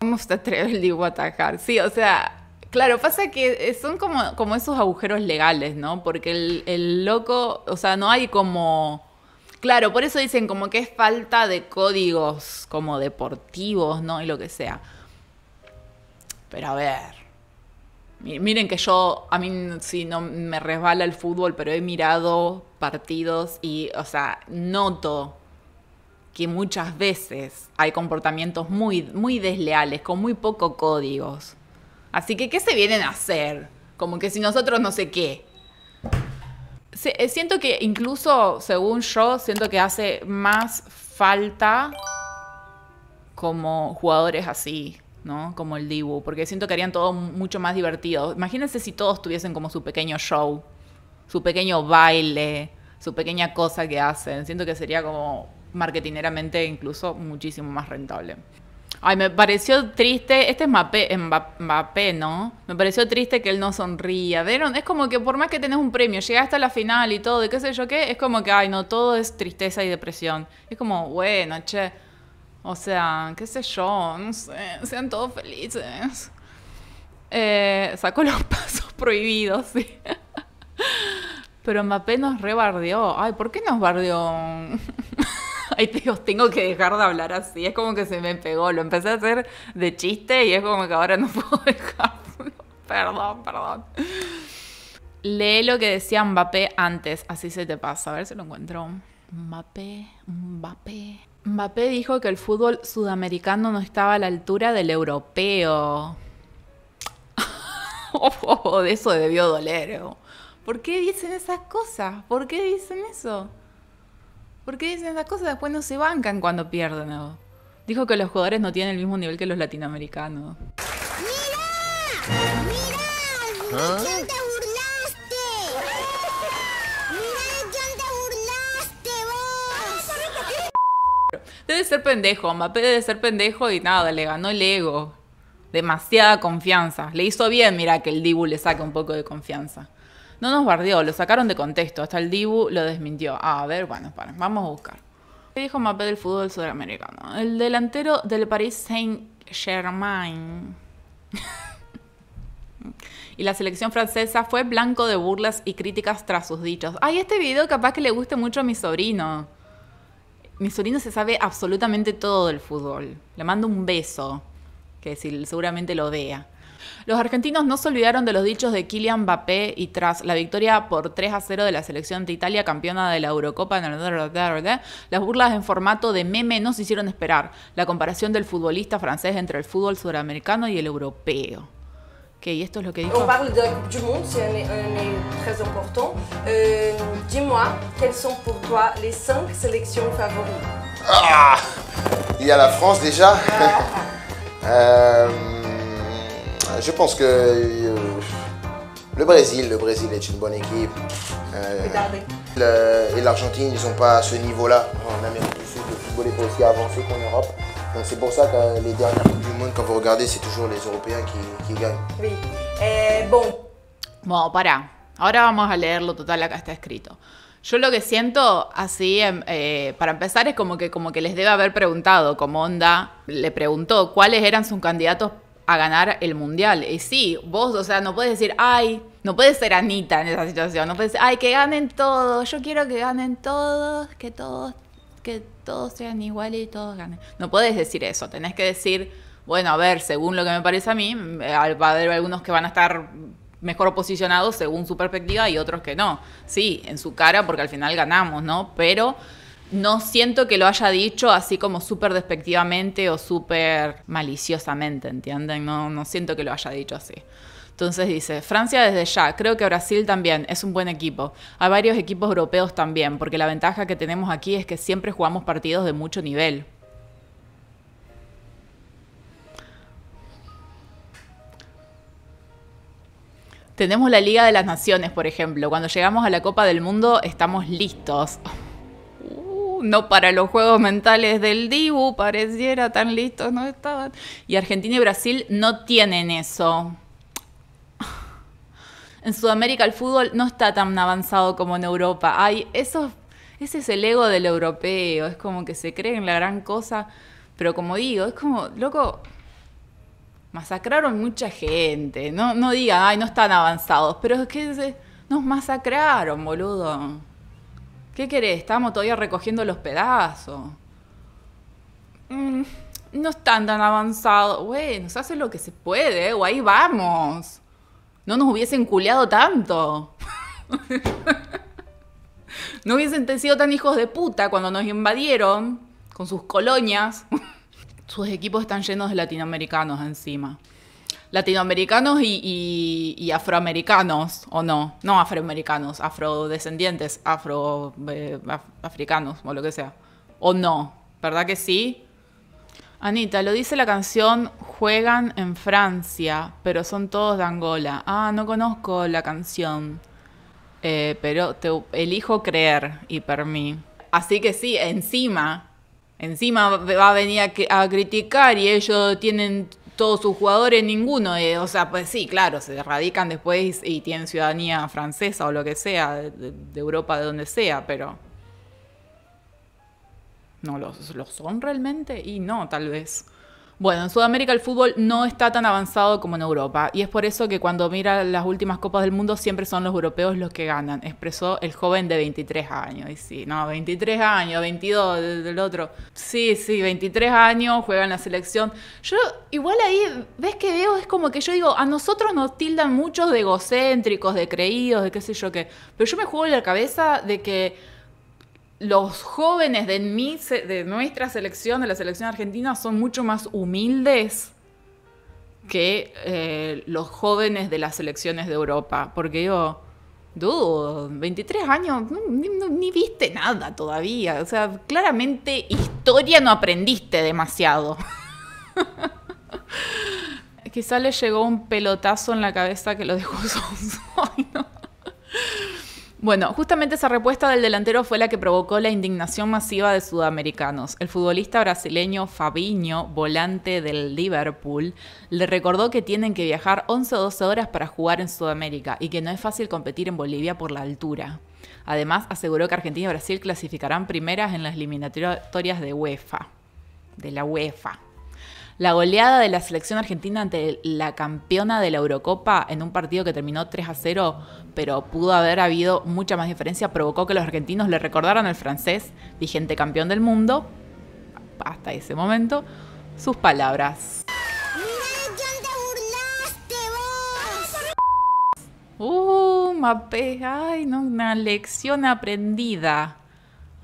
¿cómo se atreve el Dibu a atajar? Sí, o sea, Claro, pasa que son como, como esos agujeros legales, ¿no? Porque el, el, loco, o sea, no hay como... Claro, por eso dicen como que es falta de códigos como deportivos, ¿no? Y lo que sea. Pero a ver. Miren que yo, a mí sí, no me resbala el fútbol, pero he mirado partidos y, o sea, noto que muchas veces hay comportamientos muy, muy desleales, con muy poco códigos. Así que, ¿qué se vienen a hacer? Como que si nosotros no sé qué. Eh, siento que incluso, según yo, siento que hace más falta como jugadores así, ¿no? Como el Dibu, porque siento que harían todo mucho más divertido. Imagínense si todos tuviesen como su pequeño show, su pequeño baile, su pequeña cosa que hacen. Siento que sería como marketineramente incluso muchísimo más rentable. Ay, me pareció triste. Este es em, Mbappé, ¿no? Me pareció triste que él no sonría. ¿Vieron? Es como que por más que tenés un premio, llegaste hasta la final y todo, de qué sé yo qué, es como que, ay, no, todo es tristeza y depresión. Es como, bueno, che. O sea, qué sé yo, no sé, sean todos felices. Eh, sacó los (laughs) pasos prohibidos, sí. (laughs) Pero Mbappé nos rebardeó. Ay, ¿por qué nos bardeó? (laughs) Ay, te tengo que dejar de hablar así. Es como que se me pegó. Lo empecé a hacer de chiste y es como que ahora no (laughs) puedo dejarlo. Perdón, perdón. Lee lo que decía Mbappé antes. Así se te pasa. A ver si lo encuentro. Mbappé, Mbappé. Mbappé dijo que el fútbol sudamericano no estaba a la altura del europeo. (laughs) Oh, oh, oh, de eso debió doler. ¿Por qué dicen esas cosas? ¿Por qué dicen eso? Porque dicen esas cosas? Después no se bancan cuando pierden. Dijo que los jugadores no tienen el mismo nivel que los latinoamericanos. ¡Mira! ¡Mira! ¿Ah? te burlaste? ¡Mira quién te burlaste vos! Debe ser pendejo, Mbappé debe ser pendejo y nada, le ganó el ego. Demasiada confianza. Le hizo bien, mira, que el Dibu le saque un poco de confianza. No nos bardeó, lo sacaron de contexto. Hasta el Dibu lo desmintió. a ver, bueno, vamos a buscar. ¿Qué dijo Mapé del fútbol sudamericano? El delantero del Paris Saint-Germain. (laughs) y la selección francesa fue blanco de burlas y críticas tras sus dichos. Ay, este video capaz que le guste mucho a mi sobrino. Mi sobrino se sabe absolutamente todo del fútbol. Le mando un beso, que si seguramente lo vea. Los argentinos no se olvidaron de los dichos de Kylian Mbappé y tras la victoria por 3 a 0 de la selección de Italia, campeona de la Eurocopa, en las burlas en formato de meme no se hicieron esperar. La comparación del futbolista francés entre el fútbol sudamericano y el europeo. Que, y esto es lo que dijo. On de, c'est un, un, très important. Euh, Dis-moi, quelles sont pour toi les cinq sélections ah y a la France déjà. Ah. (laughs) Euh, Je pense que euh, le Brésil, le Brésil est une bonne équipe. Euh, et l'Argentine, ils sont pas à ce niveau-là. En Amérique du Sud, le football est aussi avancé qu'en Europe. Donc c'est pour ça que les dernières du Monde, quand vous regardez, c'est toujours les Européens qui, gagnent. Oui. Eh, bon. Bueno, para. Ahora vamos a leerlo total, acá está escrito. Yo lo que siento, así, eh, eh, para empezar, es como que, como que les debe haber preguntado, como Onda le preguntó cuáles eran sus candidatos a ganar el mundial. Y sí, vos, o sea, no puedes decir, ay, no puedes ser Anita en esa situación, no puedes decir, ay, que ganen todos, yo quiero que ganen todos, que todos, que todos sean iguales y todos ganen. No puedes decir eso, tenés que decir, bueno, a ver, según lo que me parece a mí, eh, va a haber algunos que van a estar mejor posicionados según su perspectiva y otros que no. Sí, en su cara, porque al final ganamos, ¿no? Pero no siento que lo haya dicho así como súper despectivamente o súper maliciosamente, ¿entienden? No, siento que lo haya dicho así. Entonces dice, Francia desde ya, creo que Brasil también es un buen equipo. Hay varios equipos europeos también, porque la ventaja que tenemos aquí es que siempre jugamos partidos de mucho nivel. Tenemos la Liga de las Naciones, por ejemplo. Cuando llegamos a la Copa del Mundo estamos listos no para los juegos mentales del Dibu, pareciera tan listos, no estaban. Y Argentina y Brasil no tienen eso. En Sudamérica el fútbol no está tan avanzado como en Europa. Ay, eso ese es el ego del europeo, es como que se cree en la gran cosa, pero como digo, es como, loco, masacraron mucha gente. No, no digan, ay, no están avanzados, pero es que nos masacraron, boludo. ¿Qué querés? Estamos todavía recogiendo los pedazos. Mm, no están tan avanzados. Güey, nos hace lo que se puede, ¿eh? o ahí vamos. No nos hubiesen culeado tanto. (laughs) no hubiesen sido tan hijos de puta cuando nos invadieron con sus colonias. (laughs) Sus equipos están llenos de latinoamericanos encima latinoamericanos y, afroamericanos, o no, no afroamericanos, afrodescendientes, afro, eh, o lo que sea, o no, ¿verdad que sí? Anita, lo dice la canción Juegan en Francia, pero son todos de Angola. Ah, no conozco la canción, eh, pero te elijo creer y per mí. Así que sí, encima, encima va a venir a criticar y ellos tienen todos sus jugadores, ninguno eh, o sea, pues sí, claro, se radican después y, tienen ciudadanía francesa o lo que sea, de, Europa, de donde sea, pero... ¿No los, los son realmente? Y no, tal vez. Bueno, en Sudamérica el fútbol no está tan avanzado como en Europa y es por eso que cuando mira las últimas Copas del Mundo siempre son los europeos los que ganan, expresó el joven de 23 años. Y sí, no, 23 años, 22 del otro. Sí, sí, 23 años, juega en la selección. Yo igual ahí, ves que veo, es como que yo digo, a nosotros nos tildan muchos de egocéntricos, de creídos, de qué sé yo qué, pero yo me juego en la cabeza de que los jóvenes de, nuestra selección, de la selección argentina, son mucho más humildes que eh, los jóvenes de las selecciones de Europa. Porque yo, dude 23 años, ni, viste nada todavía. O sea, claramente historia no aprendiste demasiado. (laughs) Quizá le llegó un pelotazo en la cabeza que lo dejó (laughs) sonso. Bueno, justamente esa respuesta del delantero fue la que provocó la indignación masiva de sudamericanos. El futbolista brasileño Fabinho, volante del Liverpool, le recordó que tienen que viajar 11 o 12 horas para jugar en Sudamérica y que no es fácil competir en Bolivia por la altura. Además, aseguró que Argentina y Brasil clasificarán primeras en las eliminatorias de UEFA. De la UEFA. La goleada de la selección argentina ante la campeona de la Eurocopa en un partido que terminó 3 a 0, pero pudo haber habido mucha más diferencia, provocó que los argentinos le recordaran al francés, vigente campeón del mundo, hasta ese momento, sus palabras. ¡Uh, Mapé! ¡Ay, no, una lección aprendida!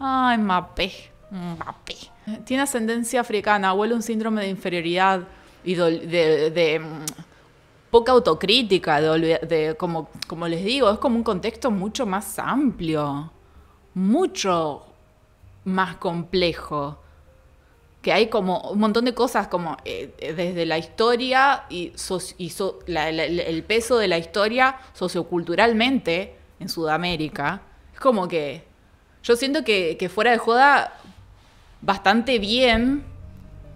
¡Ay, Mapé! ¡Mapé! tiene ascendencia africana, huele un síndrome de inferioridad y de, mm, poca autocrítica, de, como, como les digo, es como un contexto mucho más amplio, mucho más complejo, que hay como un montón de cosas como eh, eh, desde la historia y, el peso de la historia socioculturalmente en Sudamérica. Es como que yo siento que fuera de joda bastante bien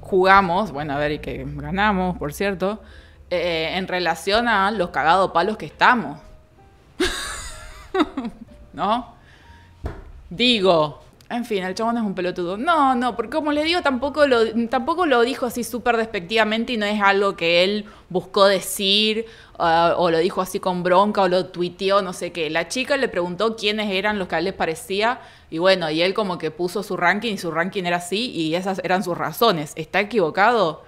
jugamos, bueno, a ver, y que ganamos, por cierto, eh, en relación a los cagados palos que estamos. (laughs) ¿No? Digo, en fin, el chabón es un pelotudo. No, no, porque como les digo, tampoco lo, tampoco lo dijo así súper despectivamente y no es algo que él buscó decir ah, o lo dijo así con bronca o lo tuiteó, no sé qué. La chica le preguntó quiénes eran los que a él les parecía y bueno, y él como que puso su ranking y su ranking era así y esas eran sus razones. ¿Está equivocado?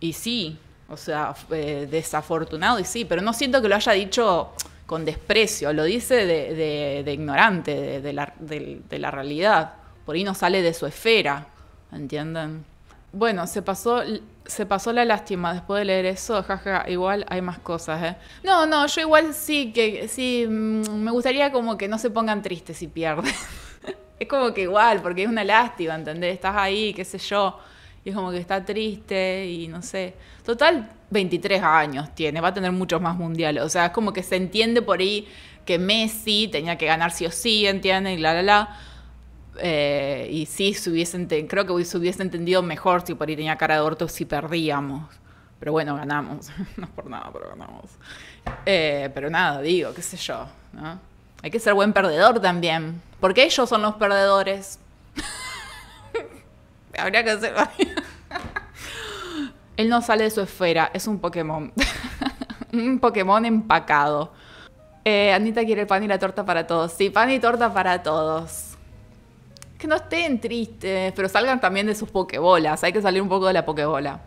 Y sí, o sea, eh, desafortunado y sí, pero no siento que lo haya dicho con desprecio, lo dice de, ignorante, de la, realidad. Por ahí no sale de su esfera, ¿entienden? Bueno, se pasó, se pasó la lástima después de leer eso, jaja, igual hay más cosas, ¿eh? No, no, yo igual sí que sí, mm, me gustaría como que no se pongan tristes si pierden. (laughs) es como que igual, porque es una lástima, ¿entendés? Estás ahí, qué sé yo es como que está triste y no sé. Total, 23 años tiene, va a tener muchos más mundiales. O sea, es como que se entiende por ahí que Messi tenía que ganar sí o sí, ¿entienden? Y la, la, la. Eh, y sí, se creo que se hubiese entendido mejor si por ahí tenía cara de orto si perdíamos. Pero bueno, ganamos. (laughs) no es por nada, pero ganamos. Eh, pero nada, digo, qué sé yo. Hay que ser buen perdedor también. Porque ellos son los perdedores. (laughs) habría que hacer Él no sale de su esfera, es un Pokémon. (laughs) un Pokémon empacado. Eh, Anita quiere el pan y la torta para todos. Sí, pan y torta para todos. Que no estén tristes, pero salgan también de sus pokebolas. Hay que salir un poco de la pokebola.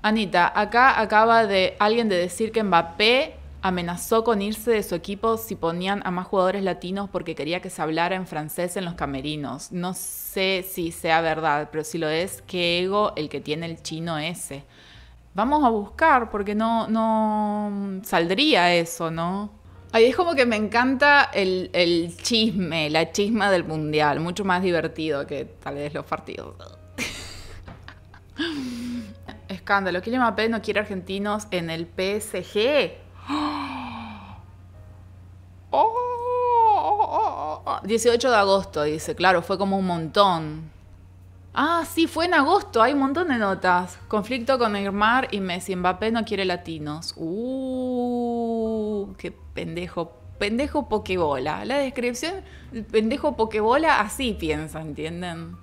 Anita, acá acaba de alguien de decir que Mbappé amenazó con irse de su equipo si ponían a más jugadores latinos porque quería que se hablara en francés en los camerinos. No sé si sea verdad, pero si lo es, qué ego el que tiene el chino ese. Vamos a buscar porque no, no saldría eso, ¿no? Ahí es como que me encanta el, el chisme, la chisma del mundial, mucho más divertido que tal vez los partidos. (laughs) Escándalo, Kylian Mbappé no quiere argentinos en el PSG. 18 de agosto, dice. Claro, fue como un montón. Ah, sí, fue en agosto. Hay un montón de notas. Conflicto con Irmar y Messi. Mbappé no quiere latinos. Uh, qué pendejo. Pendejo pokebola. La descripción, el pendejo pokebola, así piensa, ¿entienden?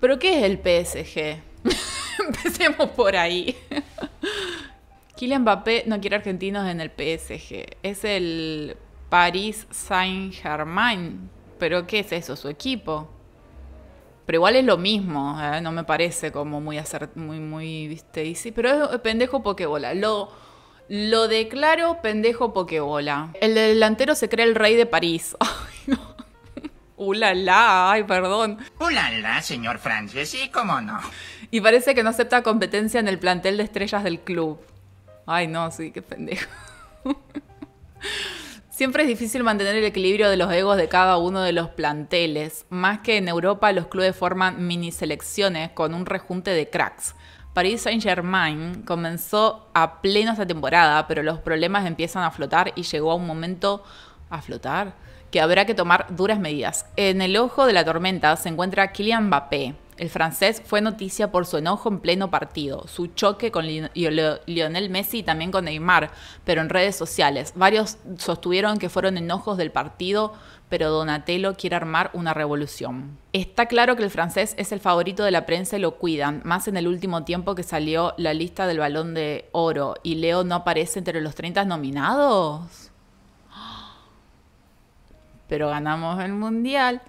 ¿Pero qué es el PSG? (laughs) Empecemos por ahí. (laughs) Kylian Mbappé no quiere argentinos en el PSG. Es el París Saint-Germain. ¿Pero qué es eso? ¿Su equipo? Pero igual es lo mismo, ¿eh? no me parece como muy hacer muy, muy, viste, pero es pendejo pokebola. Lo, lo declaro pendejo pokebola. El delantero se cree el rey de París. (laughs) Ay, la, Ulala, ay, perdón. Ulala, la, señor Francis, sí, cómo no. Y parece que no acepta competencia en el plantel de estrellas del club. Ay, no, sí, qué pendejo. (laughs) Siempre es difícil mantener el equilibrio de los egos de cada uno de los planteles, más que en Europa los clubes forman mini selecciones con un rejunte de cracks. Paris Saint-Germain comenzó a pleno esta temporada, pero los problemas empiezan a flotar y llegó a un momento a flotar que habrá que tomar duras medidas. En el ojo de la tormenta se encuentra Kylian Mbappé, el francés fue noticia por su enojo en pleno partido, su choque con Lionel Messi y también con Neymar, pero en redes sociales. Varios sostuvieron que fueron enojos del partido, pero Donatello quiere armar una revolución. Está claro que el francés es el favorito de la prensa y lo cuidan, más en el último tiempo que salió la lista del balón de oro y Leo no aparece entre los 30 nominados. (gasps) Pero ganamos el mundial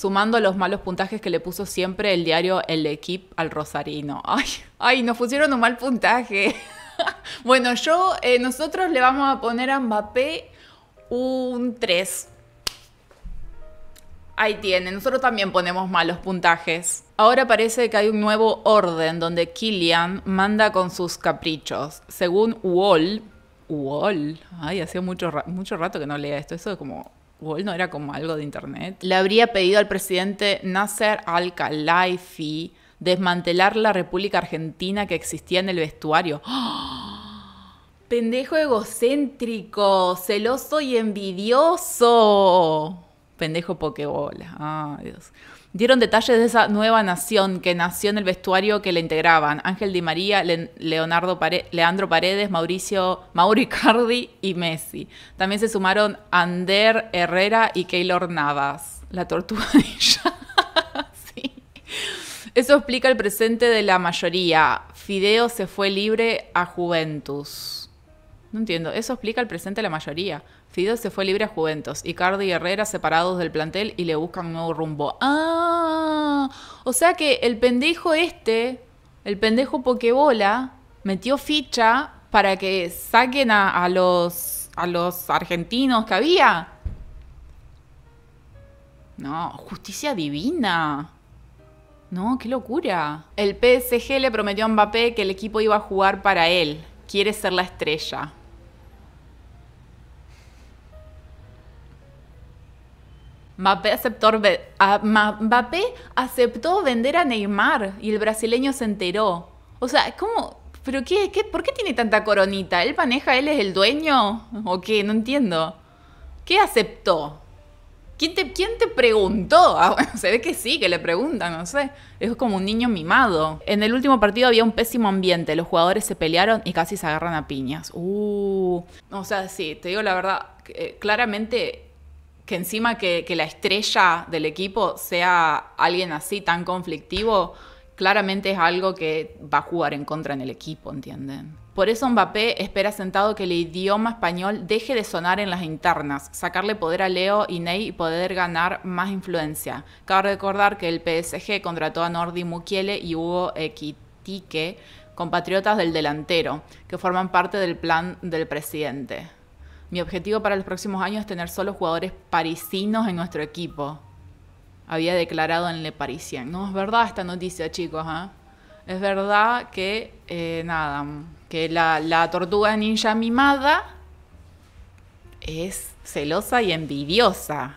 sumando los malos puntajes que le puso siempre el diario El Equipo al Rosarino. (laughs) Ay, ay, nos pusieron un mal puntaje. (laughs) bueno, yo, eh, nosotros le vamos a poner a Mbappé un 3. Ahí tiene. nosotros también ponemos malos puntajes. Ahora parece que hay un nuevo orden donde Killian manda con sus caprichos. Según Wall, Wall, ay, hacía mucho, mucho rato que no leía esto, eso es como no era como algo de Internet. Le habría pedido al presidente Nasser al khalifi desmantelar la República Argentina que existía en el vestuario. ¡Ah! Pendejo egocéntrico, celoso y envidioso. Pendejo pokebola. Ay, Dios. Dieron detalles de esa nueva nación que nació en el vestuario que le integraban. Ángel Di María, Leonardo Leandro Paredes, Mauricio, Mauri Cardi y Messi. También se sumaron Ander Herrera y Keylor Navas. La tortuga de ella. (laughs) sí. Eso explica el presente de la mayoría. Fideo se fue libre a Juventus. No entiendo. Eso explica el presente de la mayoría. Fido se fue libre a Juventus. Icardi y Herrera separados del plantel y le buscan un nuevo rumbo. ¡Ah! O sea que el pendejo este, el pendejo Pokebola, metió ficha para que saquen a los, a los argentinos que había. No, justicia divina. No, qué locura. El PSG le prometió a Mbappé que el equipo iba a jugar para él. Quiere ser la estrella. Mbappé, aceptó, vender a Neymar y el brasileño se enteró. O sea, ¿cómo? ¿Pero qué, ¿Por qué tiene tanta coronita? ¿Él maneja? ¿Él es el dueño? ¿O qué? No entiendo. ¿Qué aceptó? ¿Quién te, preguntó? Ah, se ve que sí, que le preguntan, no sé. Es como un niño mimado. En el último partido había un pésimo ambiente. Los jugadores se pelearon y casi se agarran a piñas. Uh. O sea, sí, te digo la verdad. Eh, claramente que encima que, la estrella del equipo sea alguien así tan conflictivo, claramente es algo que va a jugar en contra en el equipo, ¿entienden? Por eso Mbappé espera sentado que el idioma español deje de sonar en las internas, sacarle poder a Leo y Ney y poder ganar más influencia. Cabe recordar que el PSG contrató a Nordi Mukiele y Hugo Equitique, compatriotas del delantero, que forman parte del plan del presidente. Mi objetivo para los próximos años es tener solo jugadores parisinos en nuestro equipo. Había declarado en Le Parisien. No es verdad esta noticia, chicos. ¿ah? Es verdad que, eh, nada, que la, tortuga ninja mimada es celosa y envidiosa.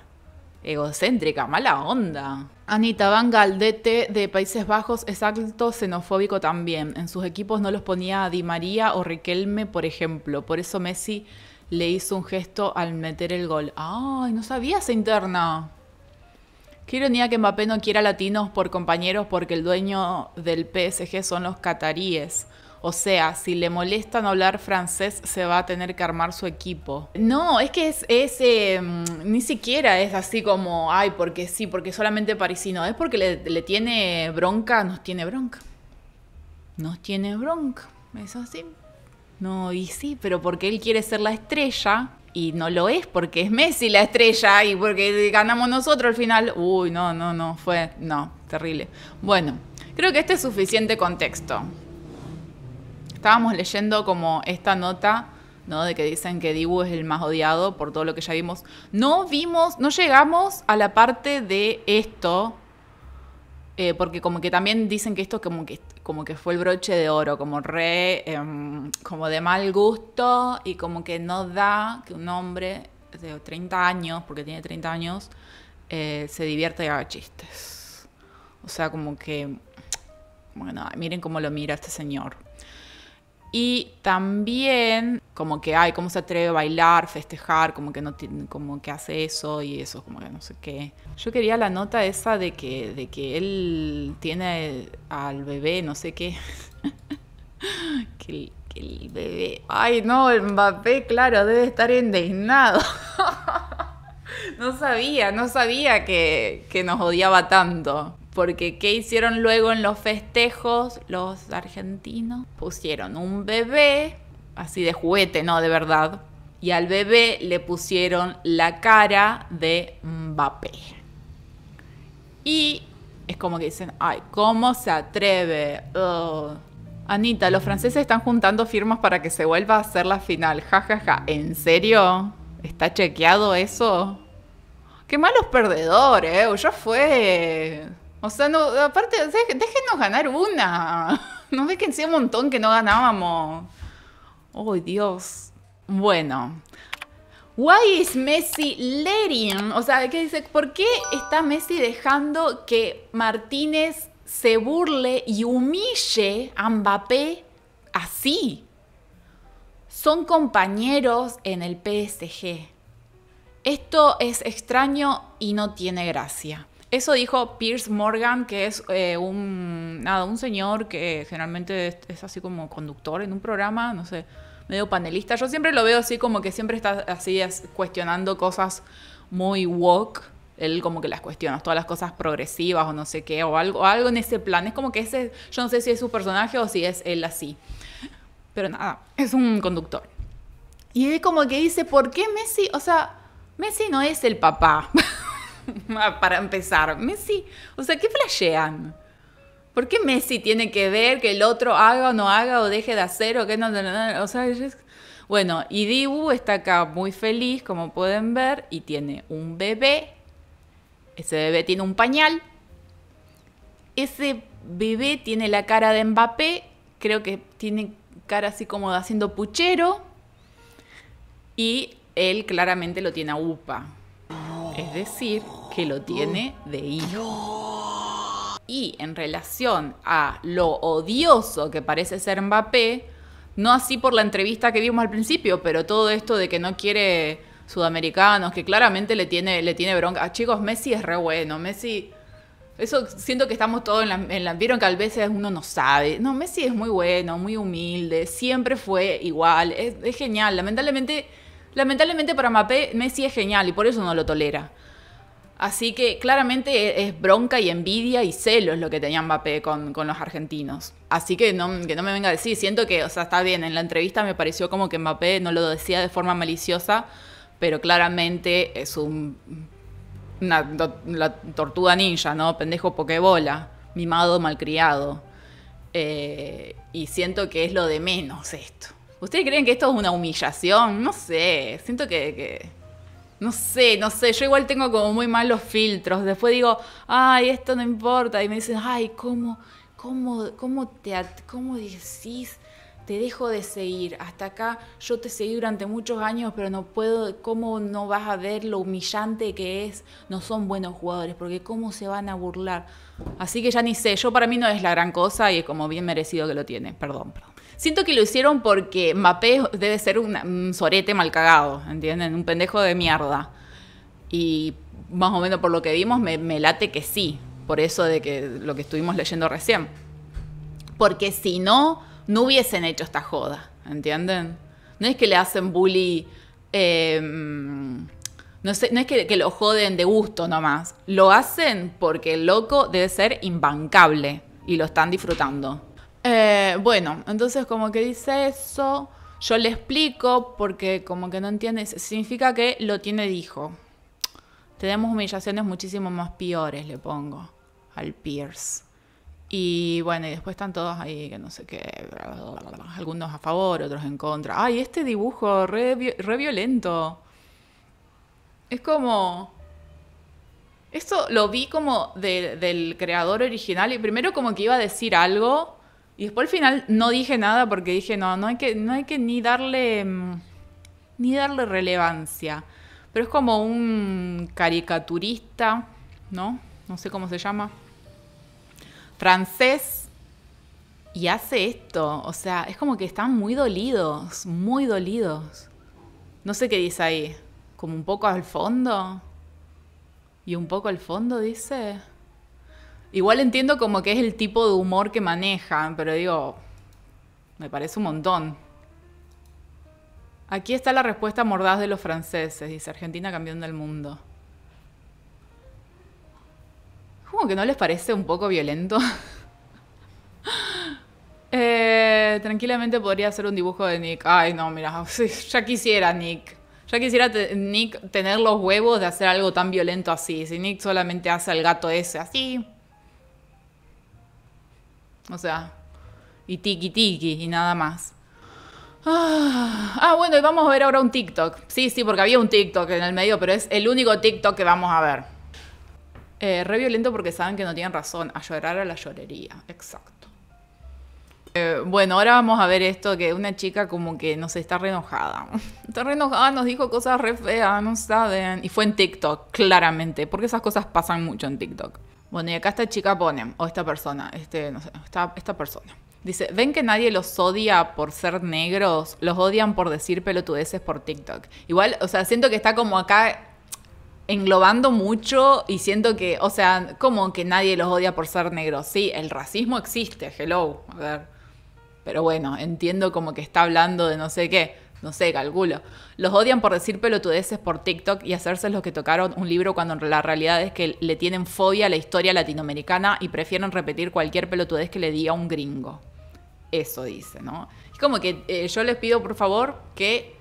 Egocéntrica, mala onda. Anita Van Galdete de Países Bajos es alto xenofóbico también. En sus equipos no los ponía Di María o Riquelme, por ejemplo. Por eso Messi le hizo un gesto al meter el gol. ¡Ay, no sabía esa interna! Qué ironía que Mbappé no quiera latinos por compañeros porque el dueño del PSG son los cataríes. O sea, si le molestan hablar francés, se va a tener que armar su equipo. No, es que es, em, ni siquiera es así como, ay, porque sí, porque solamente parisino. Es porque le, le tiene bronca, nos tiene bronca. Nos tiene bronca, es así. No, y sí, pero porque él quiere ser la estrella y no lo es porque es Messi la estrella y porque ganamos nosotros al final. Uy, no, no, no, fue, no, terrible. Bueno, creo que este es suficiente contexto. Estábamos leyendo como esta nota, ¿no? De que dicen que Dibu es el más odiado por todo lo que ya vimos. No vimos, no llegamos a la parte de esto, eh, porque como que también dicen que esto es como que como que fue el broche de oro, como re, em, como de mal gusto y como que no da que un hombre de 30 años, porque tiene 30 años, eh, se divierta y haga chistes. O sea, como que, bueno, miren cómo lo mira este señor. Y también como que, ay, cómo se atreve a bailar, festejar, como que, no, como que hace eso y eso, como que no sé qué. Yo quería la nota esa de que, de que él tiene al bebé, no sé qué. (laughs) que, el, bebé... Ay, no, el Mbappé, claro, debe estar indignado. (laughs) no sabía, no sabía que, que nos odiaba tanto. Porque ¿qué hicieron luego en los festejos? Los argentinos pusieron un bebé, así de juguete, no, de verdad. Y al bebé le pusieron la cara de Mbappé. Y es como que dicen, ay, ¿cómo se atreve? Anita, los franceses están juntando firmas para que se vuelva a hacer la final. Ja, ja, ja. ¿En serio? ¿Está chequeado eso? Qué malos perdedores, ¿eh? ya fue. O sea, no, aparte, déjenos ganar una. (laughs) No ve que un montón que no ganábamos. Oh, Dios. Bueno. Why is Messi letting? O sea, ¿qué dice? ¿Por qué está Messi dejando que Martínez se burle y humille a Mbappé así? Son compañeros en el PSG. Esto es extraño y no tiene gracia. Eso dijo Pierce Morgan, que es eh, un, nada, un señor que generalmente es, así como conductor en un programa, no sé, medio panelista. Yo siempre lo veo así como que siempre está así cuestionando cosas muy woke. Él como que las cuestiona, todas las cosas progresivas o no sé qué, o algo, algo en ese plan. Es como que ese, yo no sé si es su personaje o si es él así. Pero nada, es un conductor. Y es como que dice, ¿por qué Messi? O sea, Messi no es el papá. (laughs) (laughs) Ah, para empezar. Messi, o sea, ¿qué flashean? ¿Por qué Messi tiene que ver que el otro haga o no haga o deje de hacer o que no? O sea, bueno, y Dibu está acá muy feliz, como pueden ver, y tiene un bebé. Ese bebé tiene un pañal. Ese bebé tiene la cara de Mbappé. Creo que tiene cara así como haciendo puchero. Y él claramente lo tiene a UPA. Es decir, que lo tiene de hijo. Y en relación a lo odioso que parece ser Mbappé, no así por la entrevista que vimos al principio, pero todo esto de que no quiere sudamericanos, que claramente le tiene, le tiene bronca. Ah, chicos, Messi es re bueno, Messi... Eso siento que estamos todos en la, Vieron que a veces uno no sabe. No, Messi es muy bueno, muy humilde, siempre fue igual, es genial. Lamentablemente Lamentablemente para Mbappé, Messi es genial y por eso no lo tolera. Así que claramente e-, es bronca y envidia y celos lo que tenía Mbappé con, los argentinos. Así que no, que no me venga a decir, siento que, o sea, está bien, en la entrevista me pareció como que Mbappé no lo decía de forma maliciosa, pero claramente es un, una tortuga ninja, ¿no? Pendejo pokebola, mimado, malcriado. Eh, y siento que es lo de menos esto. ¿Ustedes creen que esto es una humillación? No sé, siento que, No sé, no sé, yo igual tengo como muy malos filtros. Después digo, ay, esto no importa. Y me dicen, ay, ¿cómo, cómo, cómo, te, cómo decís? Te dejo de seguir. Hasta acá yo te seguí durante muchos años, pero no puedo, ¿cómo no vas a ver lo humillante que es? No son buenos jugadores, porque ¿cómo se van a burlar? Así que ya ni sé, yo para mí no es la gran cosa y es como bien merecido que lo tiene. Perdón, perdón. Siento que lo hicieron porque mapé debe ser un sorete mal cagado, ¿entienden? Un pendejo de mierda. Y más o menos por lo que vimos, me, late que sí. Por eso de que lo que estuvimos leyendo recién. Porque si no, no hubiesen hecho esta joda, ¿entienden? No es que le hacen bully. Em, no, es que, lo joden de gusto nomás. Lo hacen porque el loco debe ser imbancable y lo están disfrutando. Eh, bueno, entonces como que dice eso, yo le explico porque como que no entiendes, significa que lo tiene dijo. Tenemos humillaciones muchísimo más peores, le pongo al Pierce. Y bueno, y después están todos ahí que no sé qué, algunos a favor, otros en contra. Ay, este dibujo re, violento. Es como... Esto lo vi como del creador original y primero como que iba a decir algo y después al final no dije nada porque dije, no, no hay que, no hay que ni darle mm, ni darle relevancia. Pero es como un caricaturista, ¿no? No sé cómo se llama. Francés. Y hace esto. O sea, es como que están muy dolidos, muy dolidos. No sé qué dice ahí. Como un poco al fondo. Y un poco al fondo dice. Igual entiendo como que es el tipo de humor que maneja, pero digo, me parece un montón. Aquí está la respuesta mordaz de los franceses, dice Argentina cambiando el mundo. Como que no les parece un poco violento. (laughs) Eh, tranquilamente podría hacer un dibujo de Nick. Ay, no, mira, (laughs) ya quisiera Nick. Ya quisiera Nick tener los huevos de hacer algo tan violento así. Si Nick solamente hace al gato ese así, o sea, y tiki tiki y nada más. Ah, ah, bueno, y vamos a ver ahora un TikTok. Sí, sí, porque había un TikTok en el medio, pero es el único TikTok que vamos a ver. Eh, re violento porque saben que no tienen razón. A llorar a la llorería. Exacto. Eh, bueno, ahora vamos a ver esto que una chica como que no sé, está re (laughs) Está re nos dijo cosas re feas, no saben. Y fue en TikTok, claramente, porque esas cosas pasan mucho en TikTok. Bueno, y acá esta chica pone, o esta persona, este, no sé, esta, esta persona. Dice, ven que nadie los odia por ser negros, los odian por decir pelotudeces por TikTok. Igual, o sea, siento que está como acá englobando mucho y siento que, o sea, como que nadie los odia por ser negros. Sí, el racismo existe, hello. A ver. Pero bueno, entiendo como que está hablando de no sé qué no sé, calculo. Los odian por decir pelotudeces por TikTok y hacerse los que tocaron un libro cuando la realidad es que le tienen fobia a la historia latinoamericana y prefieren repetir cualquier pelotudez que le diga un gringo. Eso dice, ¿no? Es como que eh, yo les pido, por favor, que...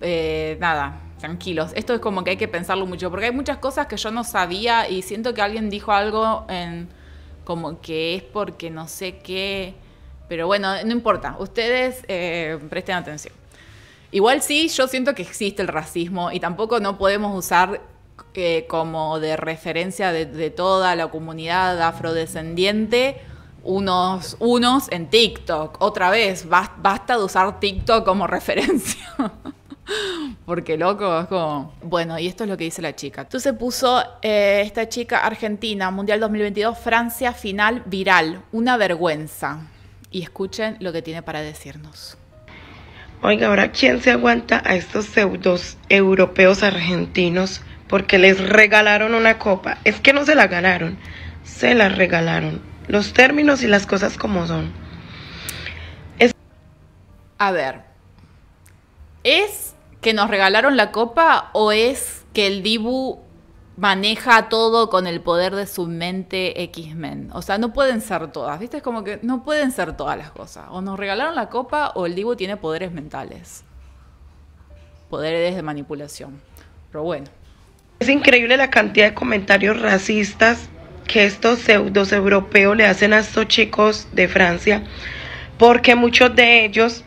Eh, nada, tranquilos. Esto es como que hay que pensarlo mucho, porque hay muchas cosas que yo no sabía y siento que alguien dijo algo en como que es porque no sé qué pero bueno, no importa, ustedes eh, presten atención. Igual sí, yo siento que existe el racismo y tampoco no podemos usar eh, como de referencia de, toda la comunidad afrodescendiente unos, unos en TikTok. Otra vez, basta de usar TikTok como (laughs) referencia. Porque loco, es como... Bueno, y esto es lo que dice la chica. Tú se puso eh, esta chica argentina, Mundial 2022, Francia, final viral. Una vergüenza y escuchen lo que tiene para decirnos. Oiga, ahora, ¿quién se aguanta a estos pseudos europeos argentinos porque les regalaron una copa? Es que no se la ganaron, se la regalaron. Los términos y las cosas como son. Es... A ver, ¿es que nos regalaron la copa o es que el Dibu maneja todo con el poder de su mente X-Men. O sea, no pueden ser todas, ¿viste? Es como que no pueden ser todas las cosas. O nos regalaron la copa o el Dibu tiene poderes mentales. Poderes de manipulación. Pero bueno. Es increíble la cantidad de comentarios racistas que estos pseudos europeos le hacen a estos chicos de Francia, porque muchos de ellos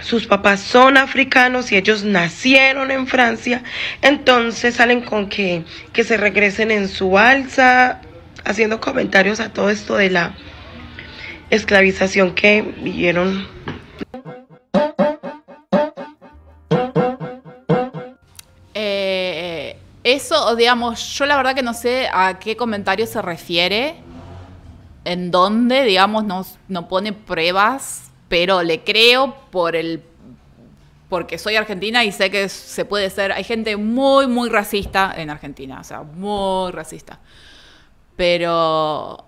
sus papás son africanos y ellos nacieron en Francia, entonces salen con que, que se regresen en su alza, haciendo comentarios a todo esto de la esclavización que vivieron. Eh, eso, digamos, yo la verdad que no sé a qué comentario se refiere, en dónde, digamos, no, no pone pruebas pero le creo por el porque soy argentina y sé que se puede ser, hay gente muy, muy racista en Argentina, o sea, muy racista. Pero,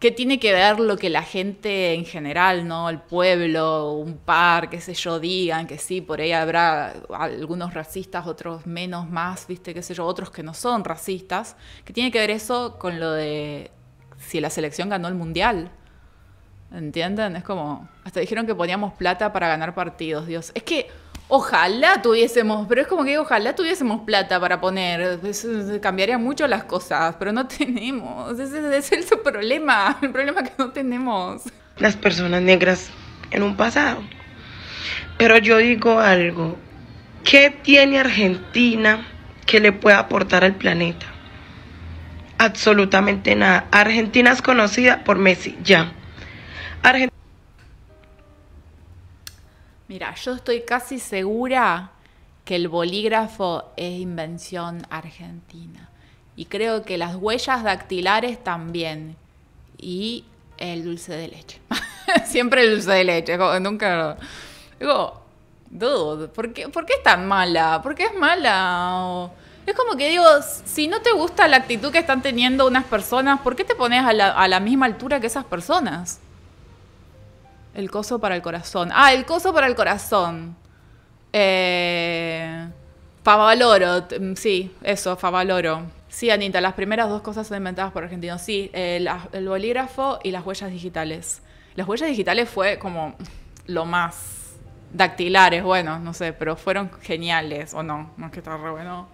¿qué tiene que ver lo que la gente en general, ¿no? El pueblo, un par, qué sé yo, digan que sí, por ahí habrá algunos racistas, otros menos, más, viste, qué sé yo, otros que no son racistas. ¿Qué tiene que ver eso con lo de si la selección ganó el mundial? ¿Entienden? Es como. Hasta dijeron que poníamos plata para ganar partidos, Dios. Es que ojalá tuviésemos, pero es como que ojalá tuviésemos plata para poner. cambiaría mucho las cosas, pero no (laughs) tenemos. Ese, es el problema. El problema que no tenemos. Las personas negras en un pasado. Pero yo digo algo. ¿Qué tiene Argentina que le pueda aportar al planeta? Absolutamente nada. Argentina es conocida por Messi, ya. Mira, yo estoy casi segura que el bolígrafo es invención argentina. Y creo que las huellas dactilares también. Y el dulce de leche. (laughs) Siempre el dulce de leche. Nunca. Digo, dude, ¿por qué, es tan mala? ¿Por qué es mala? Es como que digo, si no te gusta la actitud que están teniendo unas personas, ¿por qué te pones a la misma altura que esas personas? El coso para el corazón. Ah, el coso para el corazón. Eh, Favaloro, mm, sí, eso, Favaloro. Sí, Anita, las primeras dos cosas son inventadas por argentinos. Sí, eh, el, bolígrafo y las huellas digitales. Las huellas digitales fue como lo más dactilares, bueno, no sé, pero fueron geniales, o no, no que está re bueno.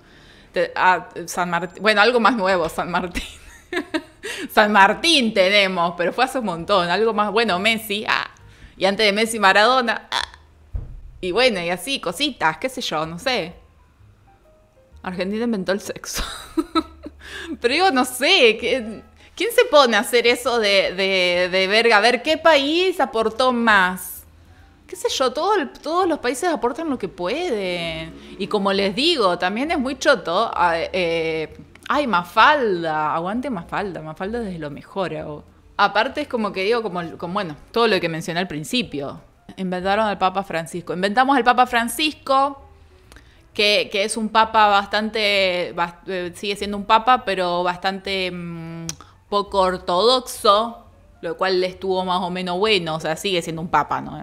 Ah, San Martín, bueno, algo más nuevo, San Martín. (laughs) San Martín tenemos, pero fue hace un montón, algo más, bueno, Messi, ah, y antes de Messi, Maradona. Ah. Y bueno, y así, cositas, qué sé yo, no sé. Argentina inventó el sexo. (laughs) Pero digo, no sé, ¿quién, se pone a hacer eso de, de, verga? A ver, ¿qué país aportó más? Qué sé yo, todos los países aportan lo que pueden. Y como les digo, también es muy choto. Ah, eh, ay, Mafalda, aguante Mafalda, Mafalda desde lo mejor. Aparte es como que digo, como, bueno, todo lo que mencioné al principio. Inventaron al Papa Francisco. Inventamos al Papa Francisco, que, es un papa bastante, eh, sigue siendo un papa, pero bastante mm, poco ortodoxo, lo cual le estuvo más o menos bueno, o sea, sigue siendo un papa, ¿no?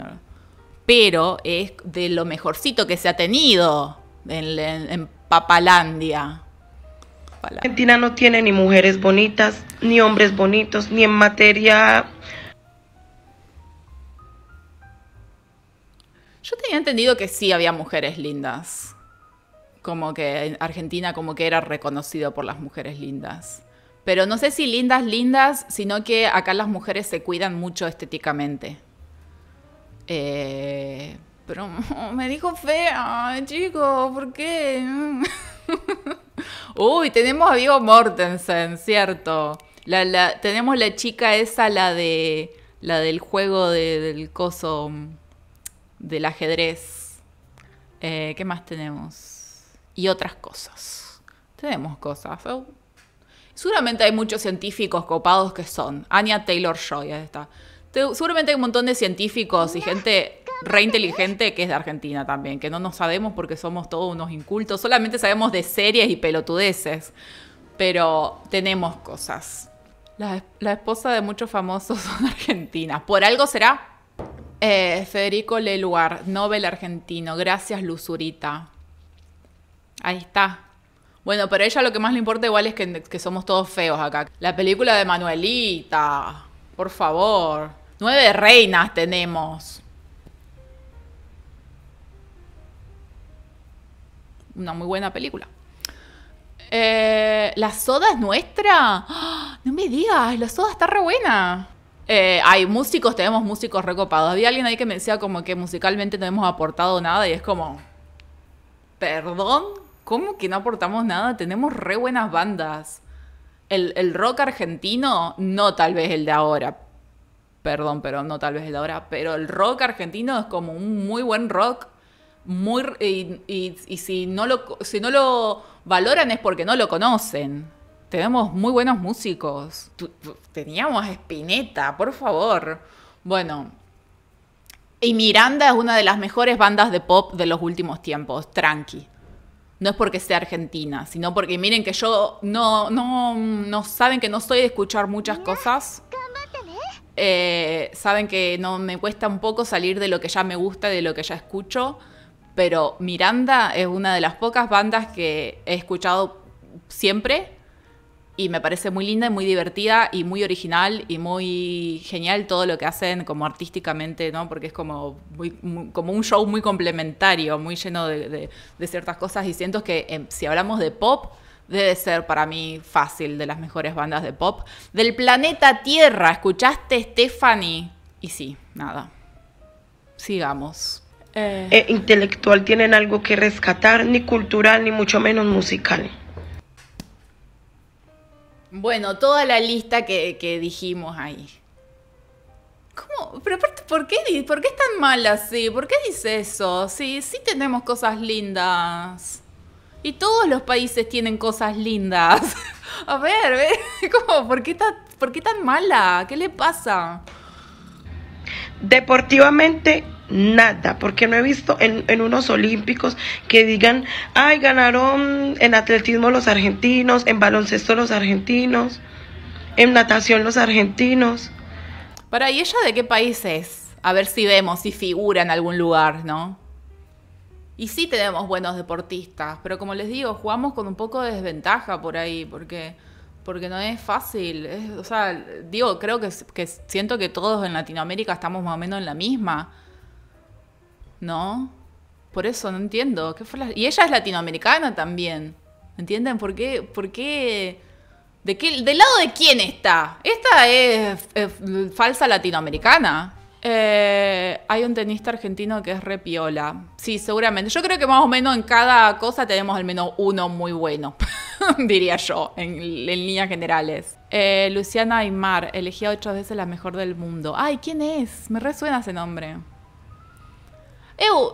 Pero es de lo mejorcito que se ha tenido en Papalandia. Argentina no tiene ni mujeres bonitas, ni hombres bonitos, ni en materia... Yo tenía entendido que sí había mujeres lindas. Como que Argentina como que era reconocido por las mujeres lindas. Pero no sé si lindas, lindas, sino que acá las mujeres se cuidan mucho estéticamente. Eh, pero (laughs) me dijo fea, chico, ¿por qué? (laughs) Uy, tenemos a Diego Mortensen, cierto. tenemos la chica esa, la de. La del juego del coso. Mm, del ajedrez. Eh, ¿Qué más tenemos? Y otras cosas. Tenemos cosas. Oh. Seguramente hay muchos científicos copados que son. Anya Taylor Joy, ahí está. Seguramente hay un montón de científicos y gente re inteligente que es de Argentina también, que no nos sabemos porque somos todos unos incultos, solamente sabemos de series y pelotudeces, pero tenemos cosas. la esposa de muchos famosos (laughs) son argentinas. ¿Por algo será? Eh, Federico Leluar, Nobel argentino. Gracias, Luzurita. Ahí está. Bueno, pero ella lo que más le importa igual es que, que somos todos feos acá. La película de Manuelita, por favor. Nueve reinas tenemos. una muy buena película. Eh, la soda es nuestra. ¡Ah! No me digas, la soda está re buena. Eh, hay músicos, tenemos músicos recopados. Había alguien ahí que me decía como que musicalmente no hemos aportado nada y es como, perdón, ¿cómo que no aportamos nada? Tenemos re buenas bandas. El, el rock argentino, no tal vez el de ahora, perdón, pero no tal vez el de ahora, pero el rock argentino es como un muy buen rock muy y, si no lo si no lo valoran es porque no lo conocen. Tenemos muy buenos músicos. Teníamos Spinetta, por favor. Bueno, y Miranda es una de las mejores bandas de pop de los últimos tiempos, tranqui. No es porque sea argentina, sino porque miren que yo no, no, no saben que no soy de escuchar muchas cosas. Eh, saben que no me cuesta un poco salir de lo que ya me gusta, de lo que ya escucho pero Miranda es una de las pocas bandas que he escuchado siempre y me parece muy linda y muy divertida y muy original y muy genial todo lo que hacen como artísticamente, ¿no? Porque es como, como un show muy complementario, muy lleno de, ciertas cosas y siento que em, si hablamos de pop, debe ser para mí fácil de las mejores bandas de pop. Del planeta Tierra, ¿escuchaste Stephanie? Y sí, nada. Sigamos. Eh. E intelectual tienen algo que rescatar, ni cultural, ni mucho menos musical. Bueno, toda la lista que, dijimos ahí. ¿Cómo? Pero ¿por qué, ¿por es tan mala así? ¿Por qué dice eso? Sí, sí tenemos cosas lindas. Y todos los países tienen cosas lindas. (laughs) A ver, (laughs) ¿Cómo? ¿Por qué, está, ¿Por qué tan mala? ¿Qué le pasa? Deportivamente nada, porque no he visto en, unos olímpicos que digan, ay, ganaron en atletismo los argentinos, en baloncesto los argentinos, en natación los argentinos. Para, ¿y ella de qué país es? A ver si vemos, si figura en algún lugar, ¿no? Y sí tenemos buenos deportistas, pero como les digo, jugamos con un poco de desventaja por ahí, porque porque no es fácil. o sea, digo, creo que, que siento que todos en Latinoamérica estamos más o menos en la misma ¿no? Por eso no entiendo. Y ella es latinoamericana también. ¿Entienden? ¿Por qué? ¿Por qué? ¿De qué? ¿Del lado de quién está? Esta es, falsa latinoamericana. Eh, hay un tenista argentino que es repiola. Sí, seguramente. Yo creo que más o menos en cada cosa tenemos al menos uno muy bueno, (laughs) diría yo, en, líneas generales. Eh, Luciana Aymar, elegida ocho veces la mejor del mundo. Ay, ¿quién es? Me resuena ese nombre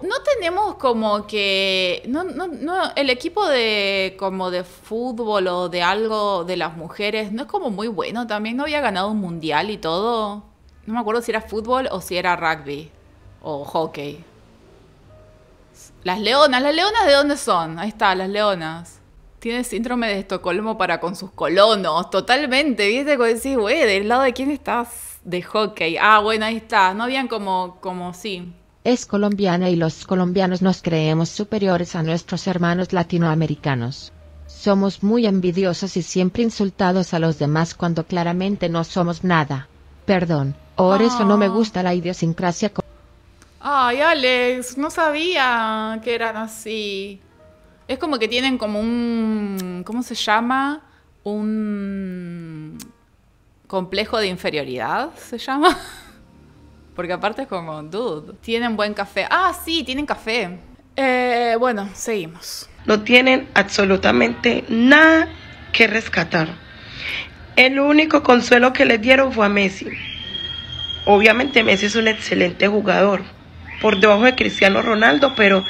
no tenemos como que. No, no, no, el equipo de como de fútbol o de algo de las mujeres no es como muy bueno también. No había ganado un mundial y todo. No me acuerdo si era fútbol o si era rugby o hockey. Las leonas, las leonas de dónde son? Ahí está, las leonas. Tiene síndrome de Estocolmo para con sus colonos, totalmente. ¿Viste? Cuando decís, güey, ¿del lado de quién estás? De hockey. Ah, bueno, ahí está. No habían como, como, sí es colombiana y los colombianos nos creemos superiores a nuestros hermanos latinoamericanos. Somos muy envidiosos y siempre insultados a los demás cuando claramente no somos nada. Perdón, por eso no me ah. gusta la idiosincrasia. Ay, Alex, no sabía que eran así. Es como que tienen como un, ¿cómo se llama? Un complejo de inferioridad, se llama. (laughs) Porque aparte es como, dude, tienen buen café. Ah, sí, tienen café. Eh, bueno, seguimos. No tienen absolutamente nada que rescatar. El único consuelo que les dieron fue a Messi. Obviamente Messi es un excelente jugador, por debajo de Cristiano Ronaldo, pero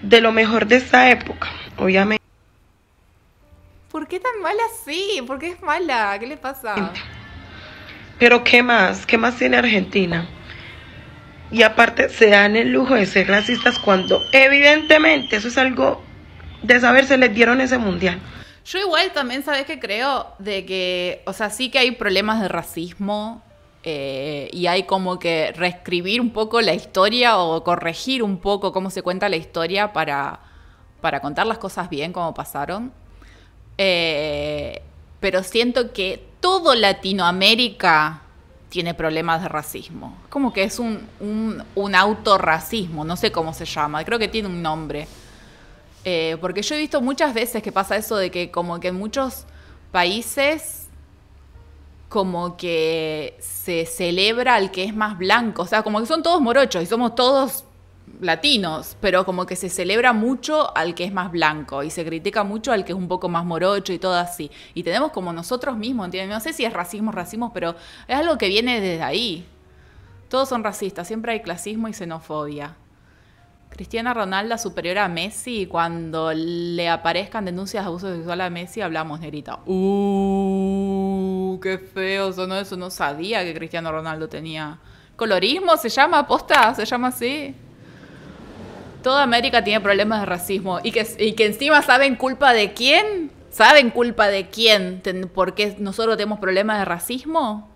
de lo mejor de esa época, obviamente. ¿Por qué tan mala así? ¿Por qué es mala? ¿Qué le pasa? Pero ¿qué más? ¿Qué más tiene Argentina? y aparte se dan el lujo de ser racistas cuando evidentemente eso es algo de saber se les dieron ese mundial. Yo igual también sabes que creo de que, o sea, sí que hay problemas de racismo eh, y hay como que reescribir un poco la historia o corregir un poco cómo se cuenta la historia para, para contar las cosas bien como pasaron. Eh, pero siento que todo Latinoamérica tiene problemas de racismo. Como que es un, un, autorracismo, no sé cómo se llama, creo que tiene un nombre. Eh, porque yo he visto muchas veces que pasa eso de que como que en muchos países como que se celebra al que es más blanco, o sea, como que son todos morochos y somos todos latinos, pero como que se celebra mucho al que es más blanco y se critica mucho al que es un poco más morocho y todo así. Y tenemos como nosotros mismos, ¿entiendes? No sé si es racismo, racismo, pero es algo que viene desde ahí. Todos son racistas, siempre hay clasismo y xenofobia. Cristiana Ronaldo superior a Messi cuando le aparezcan denuncias de abuso sexual a Messi hablamos negrita. Uh, qué feo no eso, no sabía que Cristiano Ronaldo tenía colorismo se llama, posta, se llama así. Toda América tiene problemas de racismo y que, que encima saben culpa de quién. ¿Saben culpa de quién? ¿Por qué nosotros tenemos problemas de racismo?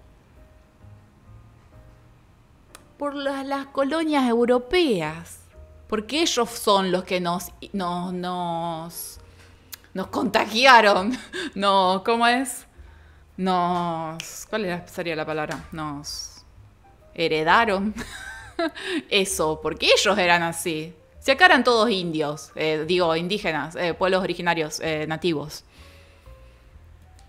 Por las, colonias europeas. Porque ellos son los que nos, nos, nos, nos contagiaron. (laughs) No, ¿cómo es? Nos. ¿Cuál sería la palabra? Nos heredaron. (laughs) Eso, porque ellos eran así. Si acá eran todos indios, eh, digo, indígenas, eh, pueblos originarios, eh, nativos.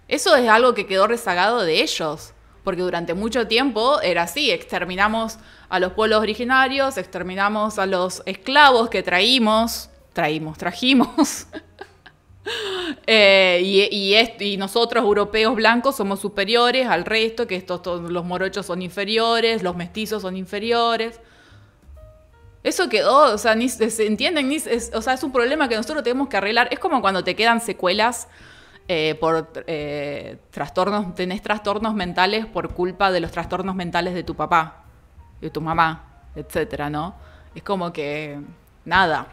Eso es algo que quedó rezagado de ellos, porque durante mucho tiempo era así, exterminamos a los pueblos originarios, exterminamos a los esclavos que traímos, traímos, trajimos. (laughs) y, nosotros, europeos blancos, somos superiores al resto, que estos, los morochos son inferiores, los mestizos son inferiores. Eso quedó, o sea, ni se entienden, ni, o sea, es un problema que nosotros tenemos que arreglar. Es como cuando te quedan secuelas eh, por eh, trastornos, tenés trastornos mentales por culpa de los trastornos mentales de tu papá, de tu mamá, etcétera, ¿no? Es como que nada.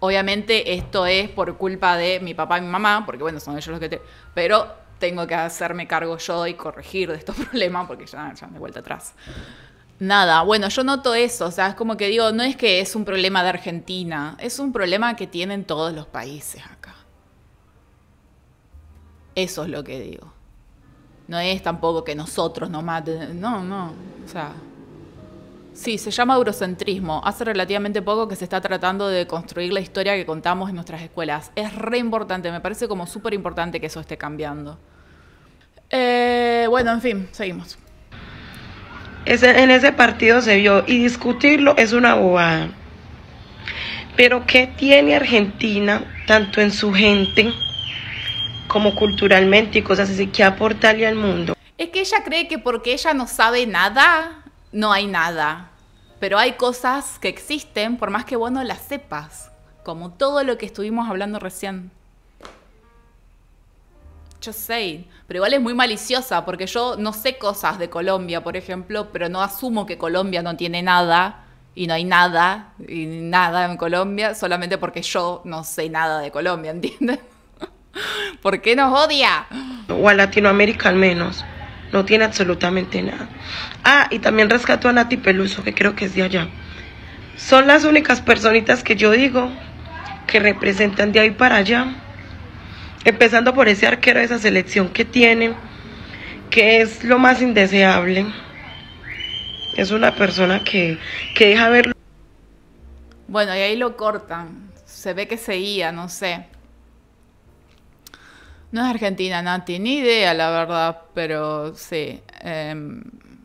Obviamente esto es por culpa de mi papá y mi mamá, porque bueno, son ellos los que te... Pero tengo que hacerme cargo yo y corregir de estos (laughs) problemas, porque ya, ya he vuelta atrás. Nada, bueno, yo noto eso, o sea, es como que digo, no es que es un problema de Argentina, es un problema que tienen todos los países acá. Eso es lo que digo. No es tampoco que nosotros maten, no, no, o sea... Sí, se llama eurocentrismo. Hace relativamente poco que se está tratando de construir la historia que contamos en nuestras escuelas. Es re importante, me parece como súper importante que eso esté cambiando. Eh, bueno, en fin, seguimos en ese partido se vio y discutirlo es una bobada. Pero ¿qué tiene Argentina, tanto en su gente como culturalmente y cosas así, que aportarle al mundo? Es que ella cree que porque ella no sabe nada, no hay nada. Pero hay cosas que existen por más que vos las sepas, como todo lo que estuvimos hablando recién. Yo sé, Pero igual es muy maliciosa, porque yo no sé cosas de Colombia, por ejemplo, pero no asumo que Colombia no tiene nada y no hay nada, y nada en Colombia, solamente porque yo no sé nada de Colombia, (laughs) ¿entiendes? ¿Por qué nos odia? O a Latinoamérica al menos. No tiene absolutamente nada. Ah, y también rescató a Nati Peluso, que creo que es de allá. Son las únicas personitas que yo digo que representan de ahí para allá. Empezando por ese arquero de esa selección que tiene, que es lo más indeseable. Es una persona que, que deja verlo. Bueno, y ahí lo cortan. Se ve que seguía, no sé. No es Argentina, Nati, ni idea, la verdad, pero sí. Em,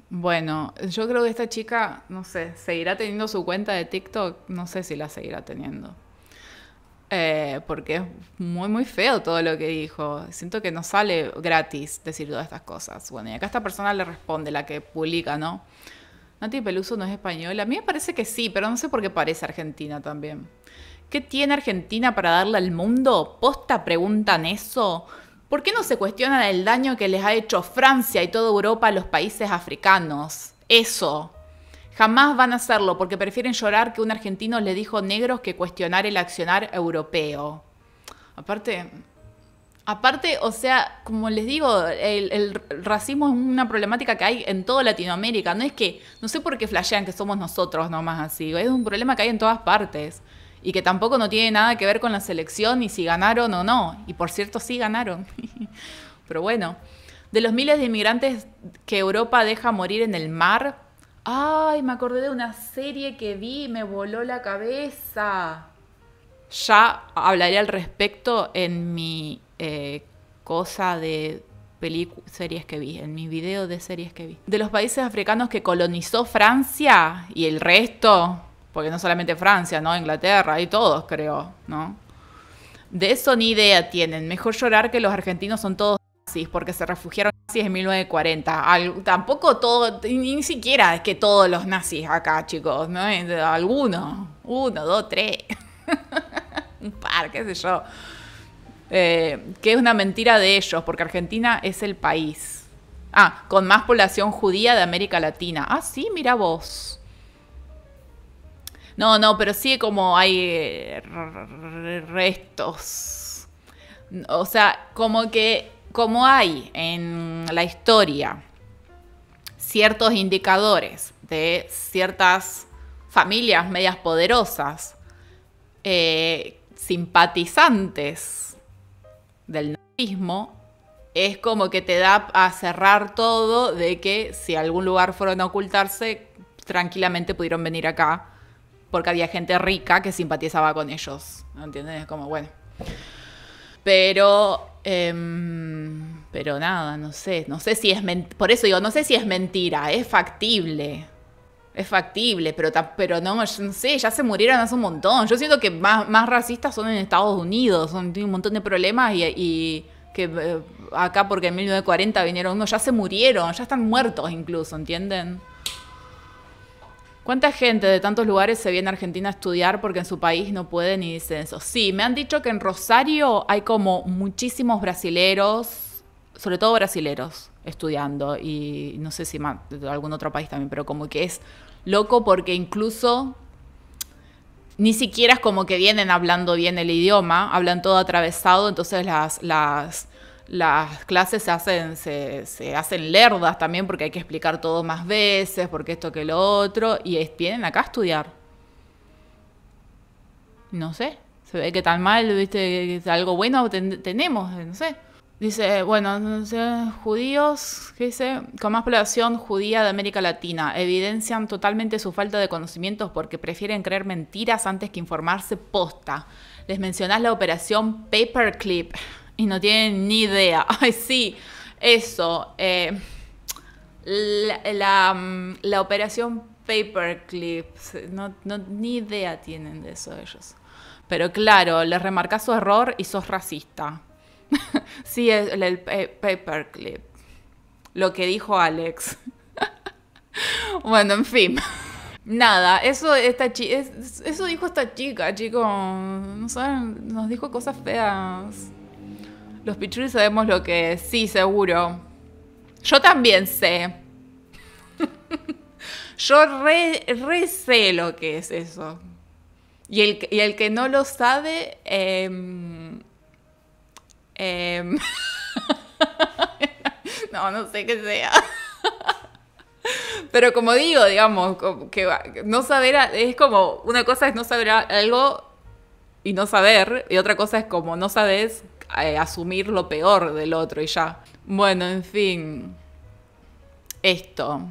bueno, yo creo que esta chica, no sé, seguirá teniendo su cuenta de TikTok. No sé si la seguirá teniendo. Eh, porque es muy, muy feo todo lo que dijo. Siento que no sale gratis decir todas estas cosas. Bueno, y acá esta persona le responde, la que publica, ¿no? Nati Peluso no es española. A mí me parece que sí, pero no sé por qué parece argentina también. ¿Qué tiene Argentina para darle al mundo? ¿Posta preguntan eso? ¿Por qué no se cuestionan el daño que les ha hecho Francia y toda Europa a los países africanos? Eso. Jamás van a hacerlo porque prefieren llorar que un argentino le dijo negros que cuestionar el accionar europeo. Aparte, aparte, o sea, como les digo, el, racismo es una problemática que hay en toda Latinoamérica. No es que, no sé por qué flashean que somos nosotros nomás así. Es un problema que hay en todas partes y que tampoco no tiene nada que ver con la selección y si ganaron o no. Y por cierto, sí ganaron. (laughs) Pero bueno, de los miles de inmigrantes que Europa deja morir en el mar, Ay, me acordé de una serie que vi, me voló la cabeza. Ya hablaré al respecto en mi eh, cosa de series que vi, en mi video de series que vi. De los países africanos que colonizó Francia y el resto, porque no solamente Francia, ¿no? Inglaterra y todos, creo, ¿no? De eso ni idea tienen. Mejor llorar que los argentinos son todos porque se refugiaron nazis en 1940. tampoco todo, ni, siquiera es que todos los nazis acá, chicos, ¿no? Algunos, uno, dos, tres, (laughs) un par, qué sé yo. Eh, que es una mentira de ellos, porque Argentina es el país. Ah, con más población judía de América Latina. Ah, sí, mira vos. No, no, pero sí como hay eh, restos. O sea, como que como hay en la historia ciertos indicadores de ciertas familias medias poderosas, eh, simpatizantes del nazismo, es como que te da a cerrar todo de que si a algún lugar fueron a ocultarse, tranquilamente pudieron venir acá, porque había gente rica que simpatizaba con ellos, ¿entiendes? Como, bueno. Pero Em, pero nada, no sé, no sé si es por eso digo, no sé si es mentira, es factible. Es factible, pero, pero no, no sé, ya se murieron hace un montón. Yo siento que más, más racistas son en Estados Unidos, tienen un montón de problemas y, que eh, acá porque en 1940 vinieron unos, ya se murieron, ya están muertos incluso, ¿entienden? ¿Cuánta gente de tantos lugares se viene a Argentina a estudiar porque en su país no pueden y dicen eso? Sí, me han dicho que en Rosario hay como muchísimos brasileros, sobre todo brasileros, estudiando y no sé si de algún otro país también, pero como que es loco porque incluso ni siquiera es como que vienen hablando bien el idioma, hablan todo atravesado, entonces las, las las clases se hacen, se, hacen lerdas también porque hay que explicar todo más veces, porque esto que lo otro, y vienen acá a estudiar. No sé, se ve que tan mal, viste, algo bueno tenemos, no sé. Dice, bueno, judíos, ¿qué dice? Con más población judía de América Latina, evidencian totalmente su falta de conocimientos porque prefieren creer mentiras antes que informarse posta. Les mencionás la operación Paperclip y no tienen ni idea. (laughs) Ay, sí, eso. Eh, mm, la, operación paperclip, ni idea tienen de eso ellos. Pero claro, les remarcas su error y sos racista. (laughs) sí, el, el eh, paperclip. Lo que dijo Alex. (laughs) bueno, en fin. Nada, eso, esta eso dijo esta chica, chicos. No saben, nos dijo cosas feas. Los pichuris sabemos lo que es. Sí, seguro. Yo también sé. (laughs) Yo re, sé lo que es eso. Y el, el que no lo sabe, em, em, (laughs) no, no sé qué sea. Pero como digo, digamos, que no saber, es como, una cosa es no saber algo y no saber, y otra cosa es como no sabes eh, asumir lo peor del otro y ya. Bueno, en fin. Esto.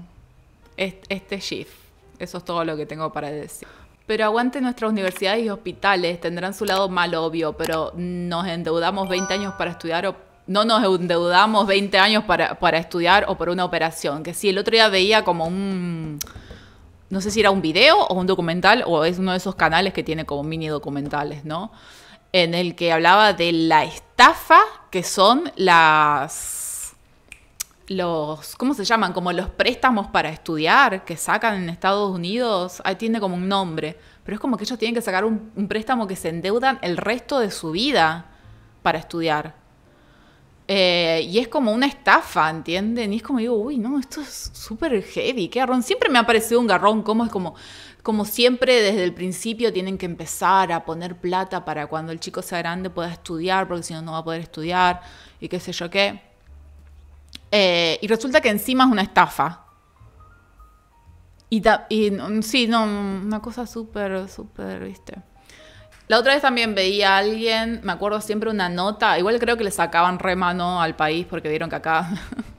Este shift. Eso es todo lo que tengo para decir. Pero aguante nuestras universidades y hospitales. Tendrán su lado mal, obvio, pero nos endeudamos 20 años para estudiar o no nos endeudamos 20 años para, para estudiar o por una operación. Que si el otro día veía como un. No sé si era un video o un documental o es uno de esos canales que tiene como mini documentales, ¿no? en el que hablaba de la estafa que son las los ¿cómo se llaman? como los préstamos para estudiar que sacan en Estados Unidos, ahí tiene como un nombre, pero es como que ellos tienen que sacar un, préstamo que se endeudan el resto de su vida para estudiar. Eh, y es como una estafa, ¿entienden? Y es como digo, uy, no, esto es súper heavy, qué garrón. Siempre me ha parecido un garrón, cómo es como, como siempre desde el principio tienen que empezar a poner plata para cuando el chico sea grande pueda estudiar, porque si no, no va a poder estudiar y qué sé yo qué. Eh, y resulta que encima es una estafa. Y, y mm, sí, no, una cosa súper, súper, viste. La otra vez también veía a alguien, me acuerdo siempre una nota, igual creo que le sacaban remano al país porque vieron que acá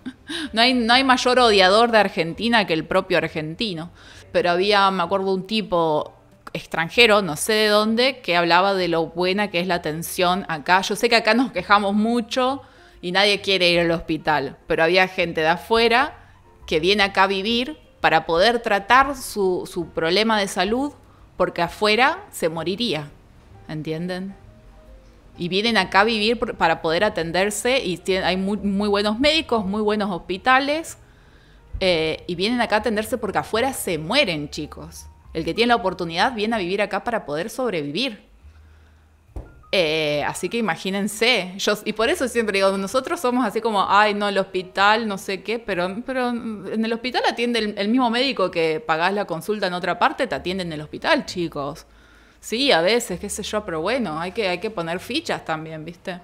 (laughs) no hay, no hay mayor odiador de Argentina que el propio argentino pero había, me acuerdo, un tipo extranjero, no sé de dónde, que hablaba de lo buena que es la atención acá. Yo sé que acá nos quejamos mucho y nadie quiere ir al hospital, pero había gente de afuera que viene acá a vivir para poder tratar su, problema de salud, porque afuera se moriría, ¿entienden? Y vienen acá a vivir para poder atenderse y hay muy buenos médicos, muy buenos hospitales eh, y vienen acá a atenderse porque afuera se mueren, chicos. El que tiene la oportunidad viene a vivir acá para poder sobrevivir. Eh, así que imagínense. Yo, y por eso siempre digo, nosotros somos así como, ay, no, el hospital, no sé qué, pero, pero en el hospital atiende el, mismo médico que pagás la consulta en otra parte, te atiende en el hospital, chicos. Sí, a veces, qué sé yo, pero bueno, hay que, hay que poner fichas también, ¿viste?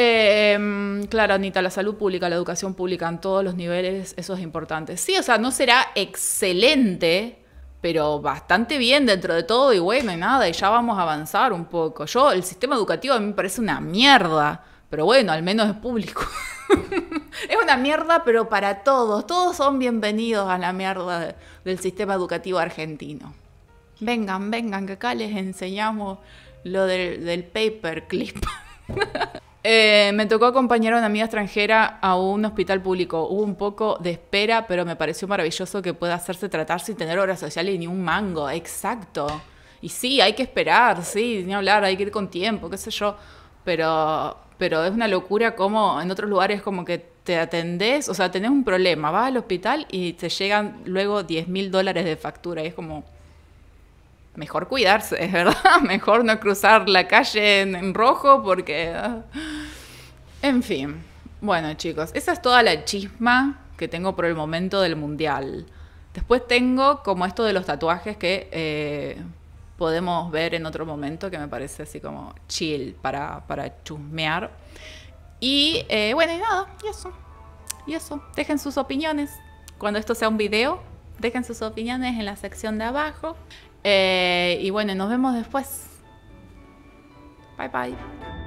Eh, em, claro, Anita, la salud pública, la educación pública en todos los niveles, eso es importante. Sí, o sea, no será excelente, pero bastante bien dentro de todo y bueno, y nada, y ya vamos a avanzar un poco. Yo, el sistema educativo a mí me parece una mierda, pero bueno, al menos es público. (laughs) es una mierda, pero para todos, todos son bienvenidos a la mierda del sistema educativo argentino. Vengan, vengan, que acá les enseñamos lo del, del paperclip. (laughs) Eh, me tocó acompañar a una amiga extranjera a un hospital público. Hubo un poco de espera, pero me pareció maravilloso que pueda hacerse tratar sin tener horas sociales ni un mango. Exacto. Y sí, hay que esperar, sí, ni hablar, hay que ir con tiempo, qué sé yo. Pero, pero es una locura como en otros lugares como que te atendés, o sea, tenés un problema, vas al hospital y te llegan luego 10 mil dólares de factura. Y es como mejor cuidarse, es verdad, (laughs) mejor no cruzar la calle en, rojo porque... Ah. En fin, bueno chicos, esa es toda la chisma que tengo por el momento del mundial. Después tengo como esto de los tatuajes que eh, podemos ver en otro momento, que me parece así como chill para, para chusmear. Y eh, bueno, y nada, y eso. Y eso, dejen sus opiniones. Cuando esto sea un video, dejen sus opiniones en la sección de abajo. Eh, y bueno, nos vemos después. Bye bye.